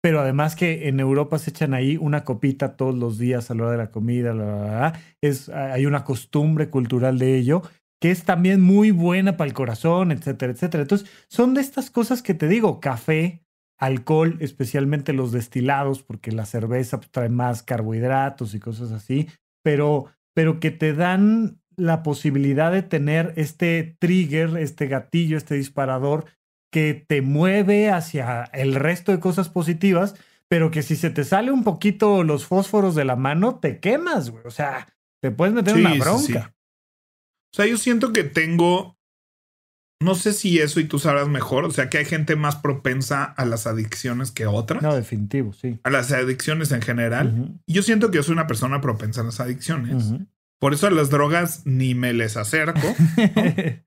Pero además que en Europa se echan ahí una copita todos los días a la hora de la comida, Es, hay una costumbre cultural de ello que es también muy buena para el corazón, etcétera, etcétera. Entonces, son de estas cosas que te digo, café, alcohol, especialmente los destilados, porque la cerveza pues, trae más carbohidratos y cosas así, pero, pero que te dan la posibilidad de tener este trigger, este gatillo, este disparador que te mueve hacia el resto de cosas positivas, pero que si se te sale un poquito los fósforos de la mano, te quemas, güey. O sea, te puedes meter una bronca. O sea, yo siento que tengo, no sé si eso y tú sabrás mejor, o sea, que hay gente más propensa a las adicciones que otras. No, definitivo, sí. A las adicciones en general. Yo siento que yo soy una persona propensa a las adicciones. Por eso a las drogas ni me les acerco.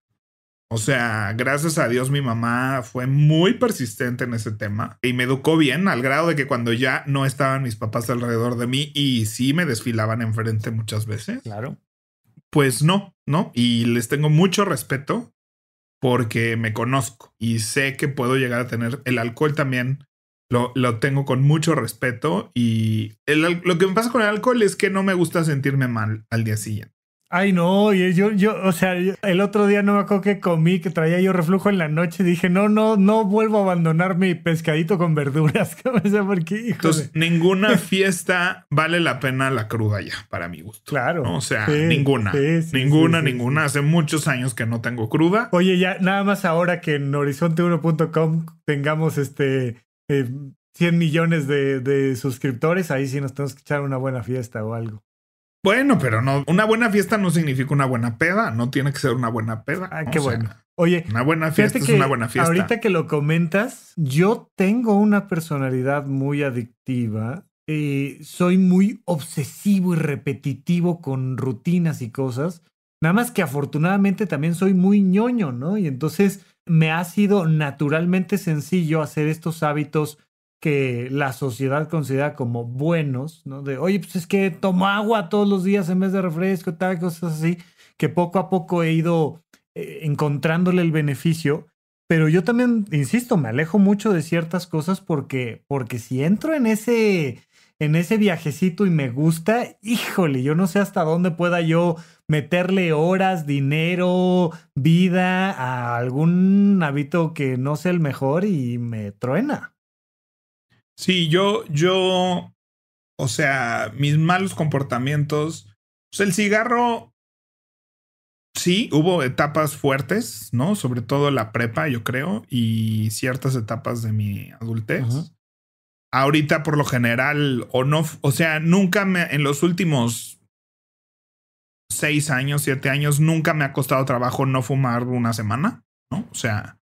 O sea, gracias a Dios mi mamá fue muy persistente en ese tema y me educó bien al grado de que cuando ya no estaban mis papás alrededor de mí y sí me desfilaban enfrente muchas veces. Claro pues no, ¿no? Y les tengo mucho respeto porque me conozco y sé que puedo llegar a tener el alcohol también. Lo, tengo con mucho respeto y lo que me pasa con el alcohol es que no me gusta sentirme mal al día siguiente. Ay, no, yo, yo, o sea, el otro día no me acuerdo que comí, que traía yo reflujo en la noche, dije, no, no, no vuelvo a abandonar mi pescadito con verduras, porque, Entonces, ninguna fiesta vale la pena la cruda ya, para mi gusto. Claro. O sea, ninguna, ninguna, ninguna. Hace muchos años que no tengo cruda. Oye, ya, nada más ahora que en horizonte1.com tengamos este... 100 eh, millones de suscriptores, ahí sí nos tenemos que echar una buena fiesta o algo. Bueno, pero no, una buena fiesta no significa una buena peda, no tiene que ser una buena peda. Ah, qué bueno. Oye, una buena fiesta es una buena fiesta. Ahorita que lo comentas, yo tengo una personalidad muy adictiva eh, soy muy obsesivo y repetitivo con rutinas y cosas. Nada más que afortunadamente también soy muy ñoño, ¿no? Y entonces me ha sido naturalmente sencillo hacer estos hábitos que la sociedad considera como buenos, ¿no? De, oye, pues es que tomo agua todos los días en vez de refresco, tal, cosas así, que poco a poco he ido eh, encontrándole el beneficio, pero yo también, insisto, me alejo mucho de ciertas cosas porque, porque si entro en ese, en ese viajecito y me gusta, híjole, yo no sé hasta dónde pueda yo meterle horas, dinero, vida a algún hábito que no sea el mejor y me truena. Sí, yo, yo, o sea, mis malos comportamientos. Pues, el cigarro, sí, hubo etapas fuertes, ¿no? Sobre todo la prepa, yo creo, y ciertas etapas de mi adultez. Ahorita, por lo general, o no, o sea, nunca me, en los últimos seis años, siete años, nunca me ha costado trabajo no fumar una semana, ¿no? O sea,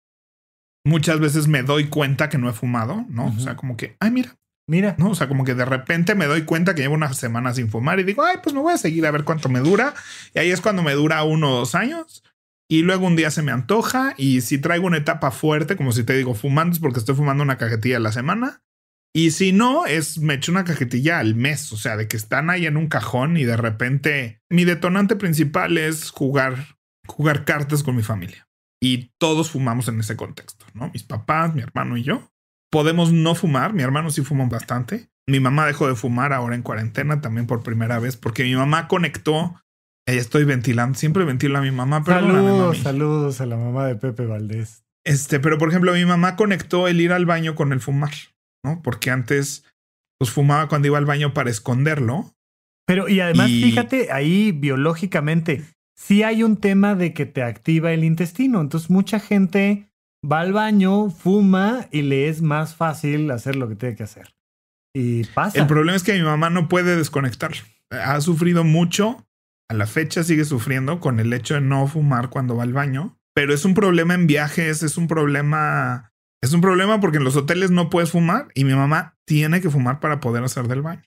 muchas veces me doy cuenta que no he fumado, ¿no? O sea, como que, ay, mira. Mira. ¿No? O sea, como que de repente me doy cuenta que llevo una semana sin fumar y digo, ay, pues me voy a seguir a ver cuánto me dura. Y ahí es cuando me dura uno o dos años. Y luego un día se me antoja y si traigo una etapa fuerte, como si te digo, fumando es porque estoy fumando una cajetilla a la semana. Y si no, es me echo una cajetilla al mes, o sea, de que están ahí en un cajón y de repente mi detonante principal es jugar, jugar cartas con mi familia y todos fumamos en ese contexto, ¿no? Mis papás, mi hermano y yo. Podemos no fumar, mi hermano sí fuma bastante. Mi mamá dejó de fumar ahora en cuarentena también por primera vez porque mi mamá conectó. Ella estoy ventilando, siempre ventilo a mi mamá. Pero saludos, saludos a la mamá de Pepe Valdés. Este, pero por ejemplo, mi mamá conectó el ir al baño con el fumar, ¿no? Porque antes pues fumaba cuando iba al baño para esconderlo. Pero y además, fíjate ahí biológicamente, si hay un tema de que te activa el intestino. Entonces mucha gente va al baño, fuma y le es más fácil hacer lo que tiene que hacer. Y pasa. El problema es que mi mamá no puede desconectar. Ha sufrido mucho, a la fecha sigue sufriendo con el hecho de no fumar cuando va al baño, pero es un problema en viajes, es un problema, es un problema porque en los hoteles no puedes fumar y mi mamá tiene que fumar para poder hacer del baño.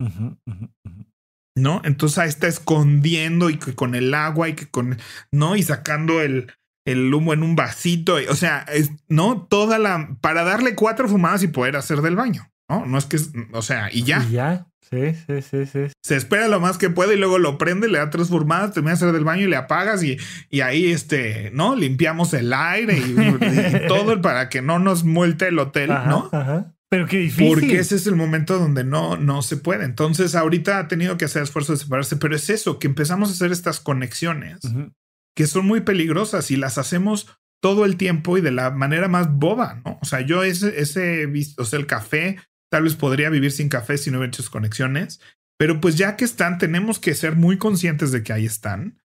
¿no? Entonces ahí está escondiendo y que con el agua y que con, ¿no? Y sacando el, el humo en un vasito, o sea, es, ¿no? Toda la, para darle cuatro fumadas y poder hacer del baño, ¿no? No es que, o sea, y ya. ya. Sí, sí, sí, sí. Se espera lo más que puede y luego lo prende, le da tres fumadas, termina de hacer del baño y le apagas y, y ahí, este, ¿no? Limpiamos el aire y, todo para que no nos muelte el hotel, ¿no? Ajá. Pero qué difícil. Porque ese es el momento donde no, no se puede. Entonces, ahorita ha tenido que hacer esfuerzo de separarse, pero es eso, que empezamos a hacer estas conexiones que son muy peligrosas y las hacemos todo el tiempo y de la manera más boba, ¿no? O sea, yo ese, ese, o sea, el café, tal vez podría vivir sin café si no hubiera hecho conexiones, pero pues ya que están, tenemos que ser muy conscientes de que ahí están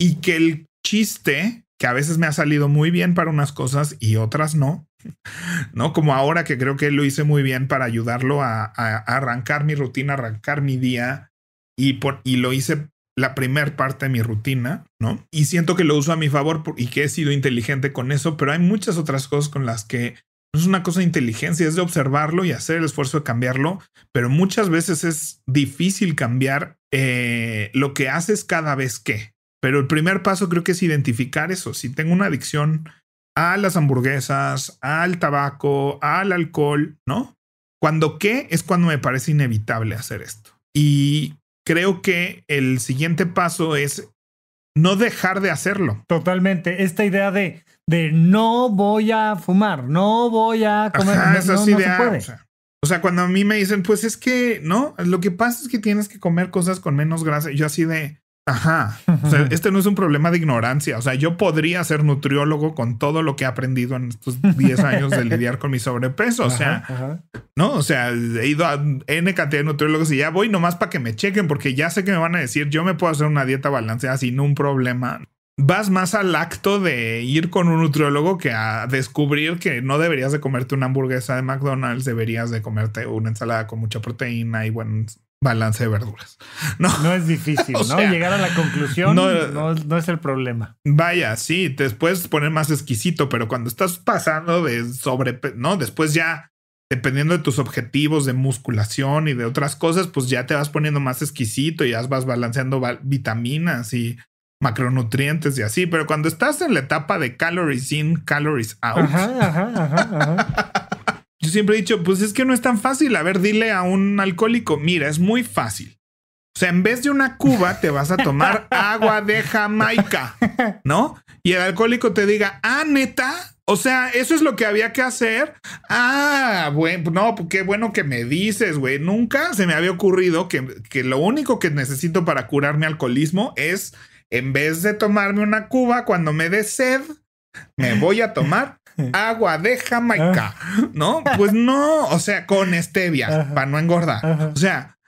y que el chiste que a veces me ha salido muy bien para unas cosas y otras no, ¿no? Como ahora que creo que lo hice muy bien para ayudarlo a, arrancar mi rutina, arrancar mi día y, por, y lo hice la primer parte de mi rutina, ¿no? Y siento que lo uso a mi favor y que he sido inteligente con eso, pero hay muchas otras cosas con las que no es una cosa de inteligencia, es de observarlo y hacer el esfuerzo de cambiarlo, pero muchas veces es difícil cambiar eh, lo que haces cada vez que, pero el primer paso creo que es identificar eso. Si tengo una adicción a las hamburguesas, al tabaco, al alcohol, ¿no? Cuando qué es cuando me parece inevitable hacer esto. Y creo que el siguiente paso es no dejar de hacerlo. Totalmente. Esta idea de, de no voy a fumar, no voy a comer. Ajá, no, o sea, cuando a mí me dicen, pues es que, ¿no? Lo que pasa es que tienes que comer cosas con menos grasa. Yo así de, Ajá. O sea, este no es un problema de ignorancia. O sea, yo podría ser nutriólogo con todo lo que he aprendido en estos 10 años de lidiar con mi sobrepeso. O sea, no, o sea, he ido a N cantidad de nutriólogos y ya voy nomás para que me chequen, porque ya sé que me van a decir, yo me puedo hacer una dieta balanceada sin un problema. Vas más al acto de ir con un nutriólogo que a descubrir que no deberías de comerte una hamburguesa de McDonald's, deberías de comerte una ensalada con mucha proteína y bueno balance de verduras. No, no es difícil, ¿no? Llegar a la conclusión no, no, es el problema. Vaya, sí, te puedes poner más exquisito, pero cuando estás pasando de sobre, ¿no? Después ya, dependiendo de tus objetivos de musculación y de otras cosas, pues ya te vas poniendo más exquisito y ya vas balanceando vitaminas y macronutrientes y así, pero cuando estás en la etapa de calories in, calories out. ajá, ajá, ajá. Yo siempre he dicho, pues es que no es tan fácil. A ver, dile a un alcohólico, mira, es muy fácil. O sea, en vez de una cuba, te vas a tomar agua de Jamaica, ¿no? Y el alcohólico te diga, ah, neta, o sea, eso es lo que había que hacer. Ah, bueno, no, pues qué bueno que me dices, güey. Nunca se me había ocurrido que, que, lo único que necesito para curar mi alcoholismo es, en vez de tomarme una cuba cuando me dé sed, me voy a tomar agua de Jamaica, ah. ¿no? Pues no, o sea, con stevia, para no engordar. O sea,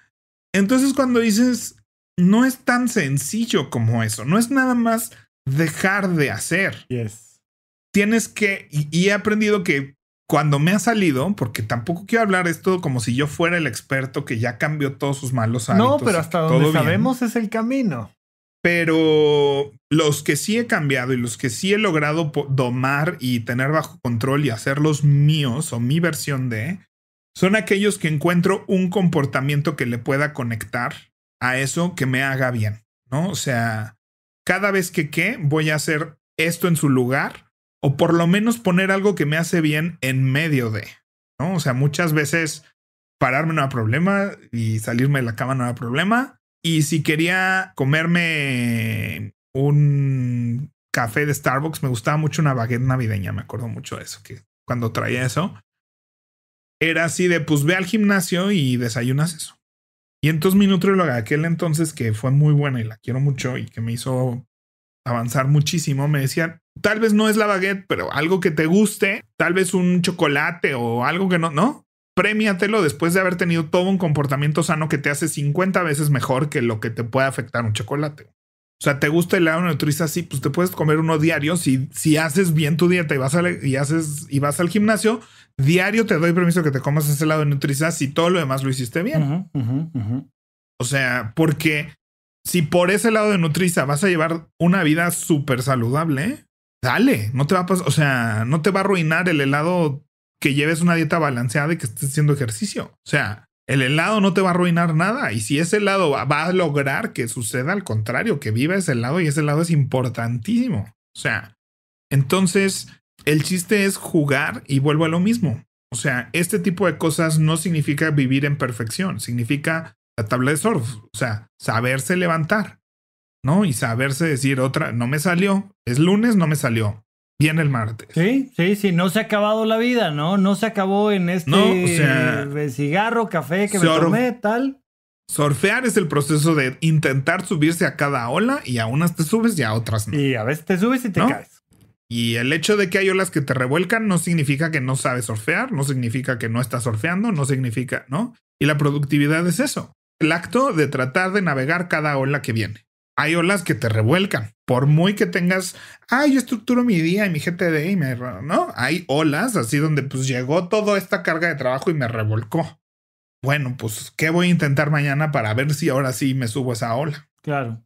entonces cuando dices, no es tan sencillo como eso, no es nada más dejar de hacer. Tienes que, y, he aprendido que cuando me ha salido, porque tampoco quiero hablar esto como si yo fuera el experto que ya cambió todos sus malos hábitos. No, pero hasta donde sabemos es el camino pero los que sí he cambiado y los que sí he logrado domar y tener bajo control y hacerlos míos o mi versión de, son aquellos que encuentro un comportamiento que le pueda conectar a eso que me haga bien, ¿no? O sea, cada vez que qué, voy a hacer esto en su lugar o por lo menos poner algo que me hace bien en medio de, ¿no? O sea, muchas veces pararme no da problema y salirme de la cama no da problema y si quería comerme un café de Starbucks, me gustaba mucho una baguette navideña, me acuerdo mucho de eso, que cuando traía eso, era así de, pues ve al gimnasio y desayunas eso. Y entonces mi nutrióloga, aquel entonces que fue muy buena y la quiero mucho y que me hizo avanzar muchísimo, me decía, tal vez no es la baguette, pero algo que te guste, tal vez un chocolate o algo que no, ¿no? Premiatelo después de haber tenido todo un comportamiento sano que te hace 50 veces mejor que lo que te puede afectar un chocolate. O sea, ¿te gusta el helado nutriza? Sí, pues te puedes comer uno diario. Si, si haces bien tu dieta y vas, al, y, haces, y vas al gimnasio, diario te doy permiso que te comas ese helado nutriza si todo lo demás lo hiciste bien. O sea, porque si por ese lado de Nutriza vas a llevar una vida súper saludable, dale, no te va a o sea, no te va a arruinar el helado que lleves una dieta balanceada y que estés haciendo ejercicio. O sea, el helado no te va a arruinar nada. Y si ese helado va, a lograr que suceda al contrario, que viva ese helado y ese helado es importantísimo. O sea, entonces el chiste es jugar y vuelvo a lo mismo. O sea, este tipo de cosas no significa vivir en perfección, significa la tabla de surf, o sea, saberse levantar, ¿no? Y saberse decir otra, no me salió, es lunes, no me salió, viene el martes. Sí, sí, sí, no se ha acabado la vida, ¿no? No se acabó en este cigarro, café que me tomé, tal. Sorfear es el proceso de intentar subirse a cada ola y a unas te subes y a otras no. Y a veces te subes y te caes. Y el hecho de que hay olas que te revuelcan no significa que no sabes surfear, no significa que no estás surfeando, no significa, ¿no? Y la productividad es eso, el acto de tratar de navegar cada ola que viene hay olas que te revuelcan. Por muy que tengas, Ay, yo estructuro mi día y mi GTD y me... No, hay olas así donde pues llegó toda esta carga de trabajo y me revolcó. Bueno, pues, ¿qué voy a intentar mañana para ver si ahora sí me subo a esa ola? Claro.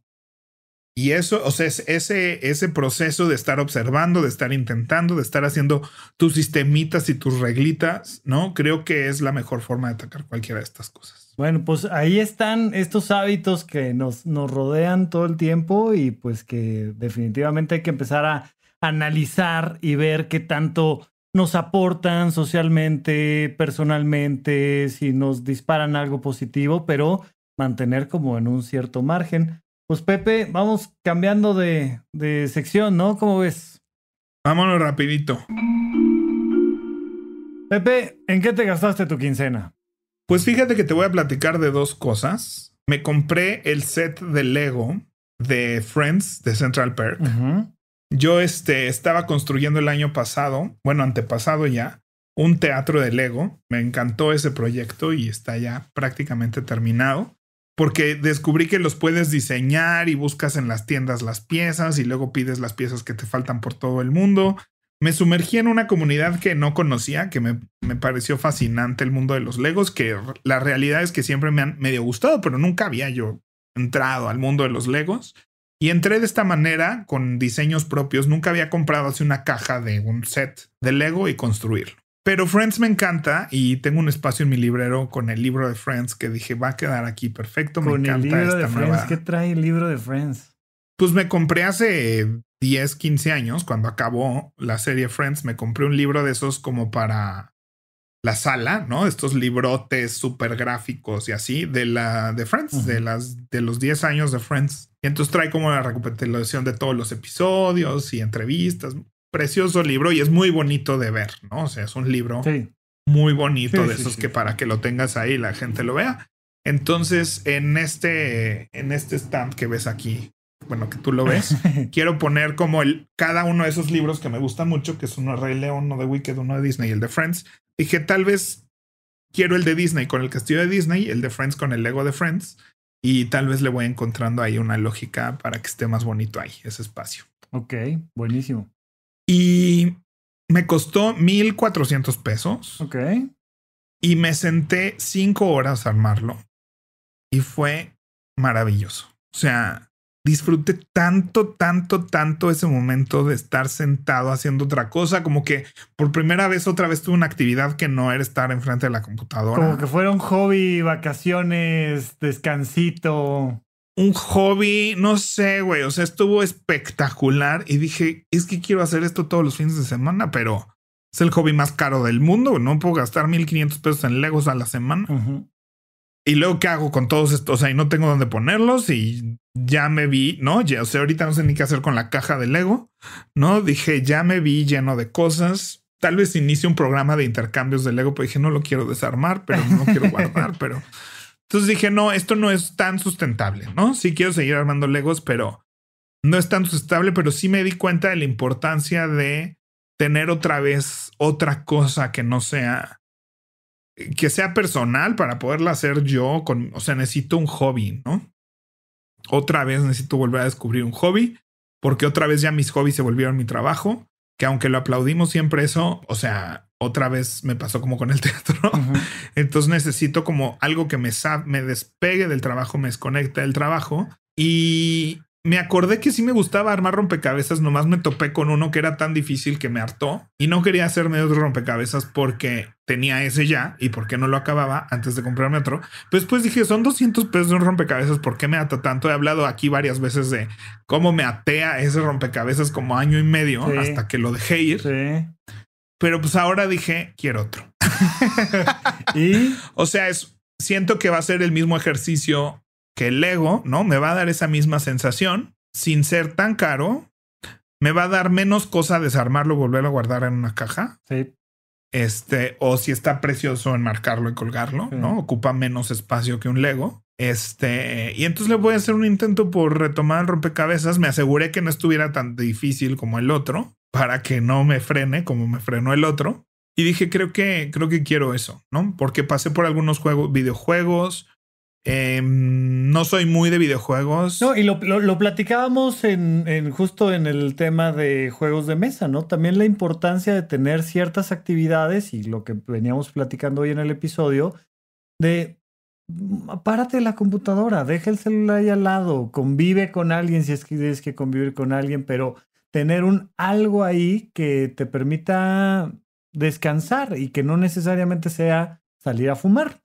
Y eso, o sea, es ese, ese proceso de estar observando, de estar intentando, de estar haciendo tus sistemitas y tus reglitas, ¿no? Creo que es la mejor forma de atacar cualquiera de estas cosas. Bueno, pues ahí están estos hábitos que nos, nos rodean todo el tiempo y pues que definitivamente hay que empezar a analizar y ver qué tanto nos aportan socialmente, personalmente, si nos disparan algo positivo, pero mantener como en un cierto margen. Pues Pepe, vamos cambiando de, de sección, ¿no? ¿Cómo ves? Vámonos rapidito. Pepe, ¿en qué te gastaste tu quincena? Pues fíjate que te voy a platicar de dos cosas. Me compré el set de Lego de Friends de Central Park. Yo este, estaba construyendo el año pasado, bueno, antepasado ya, un teatro de Lego. Me encantó ese proyecto y está ya prácticamente terminado. Porque descubrí que los puedes diseñar y buscas en las tiendas las piezas y luego pides las piezas que te faltan por todo el mundo me sumergí en una comunidad que no conocía, que me, pareció fascinante el mundo de los Legos, que la realidad es que siempre me han medio gustado, pero nunca había yo entrado al mundo de los Legos. Y entré de esta manera, con diseños propios, nunca había comprado así una caja de un set de Lego y construirlo. Pero Friends me encanta y tengo un espacio en mi librero con el libro de Friends que dije va a quedar aquí perfecto. me encanta esta de ¿Qué trae el libro de Friends? pues me compré hace 10, 15 años, cuando acabó la serie Friends, me compré un libro de esos como para la sala, ¿no? Estos librotes super gráficos y así de la de Friends, de las de los 10 años de Friends. Y entonces trae como la recopilación de todos los episodios y entrevistas. Precioso libro y es muy bonito de ver, ¿no? O sea, es un libro muy bonito de esos que para que lo tengas ahí la gente lo vea. Entonces, en este en este stand que ves aquí bueno, que tú lo ves, quiero poner como el, cada uno de esos libros que me gusta mucho, que es uno de Rey León, uno de Wicked, uno de Disney y el de Friends. Dije, tal vez quiero el de Disney con el castillo de Disney, el de Friends con el Lego de Friends, y tal vez le voy encontrando ahí una lógica para que esté más bonito ahí, ese espacio. Ok, buenísimo. Y me costó mil cuatrocientos pesos. Ok. Y me senté cinco horas a armarlo. Y fue maravilloso. O sea, disfruté tanto, tanto, tanto ese momento de estar sentado haciendo otra cosa, como que por primera vez otra vez tuve una actividad que no era estar enfrente de la computadora. Como que fuera un hobby, vacaciones, descansito. Un hobby, no sé, güey, o sea, estuvo espectacular y dije, es que quiero hacer esto todos los fines de semana, pero es el hobby más caro del mundo, no puedo gastar 1500 pesos en Legos a la semana. Y luego, ¿qué hago con todos estos? O sea, y no tengo dónde ponerlos y ya me vi, ¿no? Ya, o sea, ahorita no sé ni qué hacer con la caja de Lego, ¿no? Dije, ya me vi lleno de cosas. Tal vez inicie un programa de intercambios de Lego, pero dije, no lo quiero desarmar, pero no quiero guardar, pero... Entonces dije, no, esto no es tan sustentable, ¿no? Sí quiero seguir armando Legos, pero no es tan sustentable, pero sí me di cuenta de la importancia de tener otra vez otra cosa que no sea eh, que sea personal para poderla hacer yo. Con, o sea, necesito un hobby, ¿no? Otra vez necesito volver a descubrir un hobby, porque otra vez ya mis hobbies se volvieron mi trabajo, que aunque lo aplaudimos siempre eso, o sea, otra vez me pasó como con el teatro. Entonces necesito como algo que me, me despegue del trabajo, me desconecte del trabajo. Y me acordé que sí me gustaba armar rompecabezas, nomás me topé con uno que era tan difícil que me hartó y no quería hacerme otro rompecabezas porque tenía ese ya y por qué no lo acababa antes de comprarme otro. Pues pues dije, son 200 pesos de un rompecabezas, ¿por qué me ata tanto? He hablado aquí varias veces de cómo me atea ese rompecabezas como año y medio hasta que lo dejé ir. Pero pues ahora dije, quiero otro. y o sea, es siento que va a ser el mismo ejercicio que el Lego, ¿no? Me va a dar esa misma sensación sin ser tan caro. Me va a dar menos cosa desarmarlo, volverlo a guardar en una caja. Sí este, o si está precioso enmarcarlo y colgarlo, ¿no? Ocupa menos espacio que un Lego. Este, y entonces le voy a hacer un intento por retomar el rompecabezas. Me aseguré que no estuviera tan difícil como el otro para que no me frene como me frenó el otro. Y dije, creo que, creo que quiero eso, ¿no? Porque pasé por algunos juegos, videojuegos, Em, no soy muy de videojuegos. No, y lo, platicábamos en, justo en el tema de juegos de mesa, ¿no? También la importancia de tener ciertas actividades y lo que veníamos platicando hoy en el episodio, de mm, párate de la computadora, deja el celular ahí al lado, convive con alguien si es que tienes que convivir con alguien, pero tener un algo ahí que te permita descansar y que no necesariamente sea salir a fumar.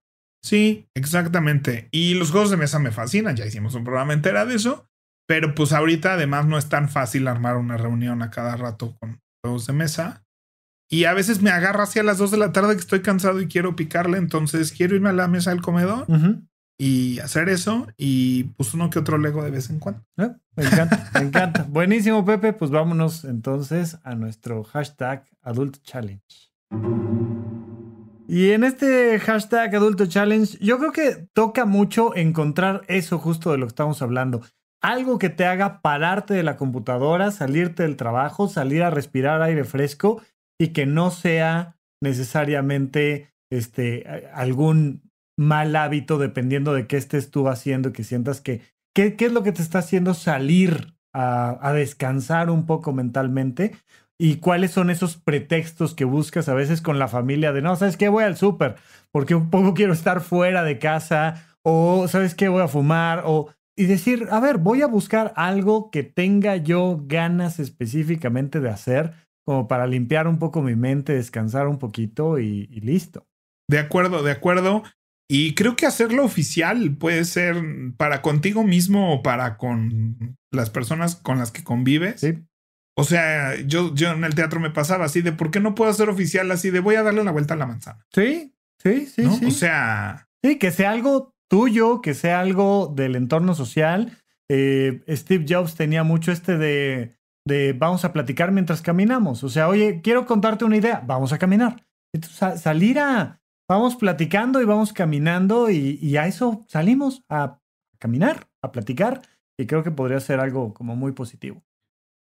Sí, exactamente. Y los juegos de mesa me fascinan, ya hicimos un programa entero de eso, pero pues ahorita además no es tan fácil armar una reunión a cada rato con juegos de mesa. Y a veces me agarra hacia las 2 de la tarde que estoy cansado y quiero picarle, entonces quiero irme a la mesa del comedor y hacer eso y pues uno que otro lego de vez en cuando. Ah, me encanta, me encanta. Buenísimo, Pepe. Pues vámonos entonces a nuestro hashtag Adult Challenge. Y en este hashtag Adulto Challenge, yo creo que toca mucho encontrar eso justo de lo que estamos hablando. Algo que te haga pararte de la computadora, salirte del trabajo, salir a respirar aire fresco y que no sea necesariamente este, algún mal hábito dependiendo de qué estés tú haciendo y que sientas que, ¿qué, qué es lo que te está haciendo salir a descansar un poco mentalmente? y cuáles son esos pretextos que buscas a veces con la familia de, no, ¿sabes que Voy al súper porque un poco quiero estar fuera de casa o, ¿sabes que Voy a fumar o... Y decir, a ver, voy a buscar algo que tenga yo ganas específicamente de hacer, como para limpiar un poco mi mente, descansar un poquito y, y listo. De acuerdo, de acuerdo. Y creo que hacerlo oficial puede ser para contigo mismo o para con las personas con las que convives. Sí o sea, yo, yo en el teatro me pasaba así de por qué no puedo ser oficial así de voy a darle la vuelta a la manzana. Sí, sí, sí, O sea. Sí, que sea algo tuyo, que sea algo del entorno social. Eh, Steve Jobs tenía mucho este de, de vamos a platicar mientras caminamos. O sea, oye, quiero contarte una idea, vamos a caminar. Entonces, salir a, vamos platicando y vamos caminando y, a eso salimos a caminar, a platicar y creo que podría ser algo como muy positivo.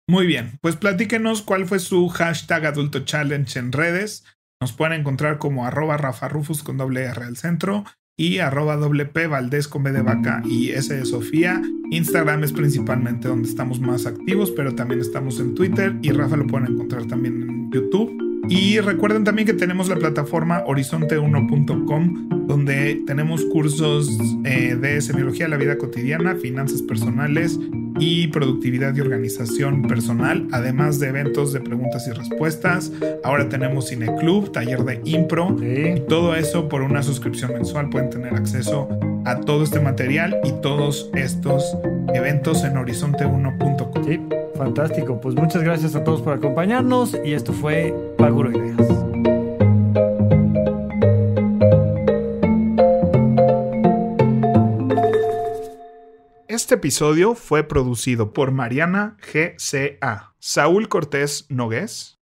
Muy bien, pues platíquenos cuál fue su hashtag Adulto Challenge en redes. Nos pueden encontrar como arroba Rafa Rufus con doble R al centro y arroba WP Valdés con B de vaca y S de Sofía. Instagram es principalmente donde estamos más activos, pero también estamos en Twitter y Rafa lo pueden encontrar también en YouTube. Y recuerden también que tenemos la plataforma horizonte1.com, donde tenemos cursos eh, de semiología de la vida cotidiana, finanzas personales y productividad y organización personal, además de eventos de preguntas y respuestas. Ahora tenemos Cine Club, taller de impro, todo eso por una suscripción mensual pueden tener acceso a todo este material y todos estos eventos en horizonte1.com. Fantástico, pues muchas gracias a todos por acompañarnos y esto fue Paguro Ideas. Este episodio fue producido por Mariana GCA, Saúl Cortés Nogués,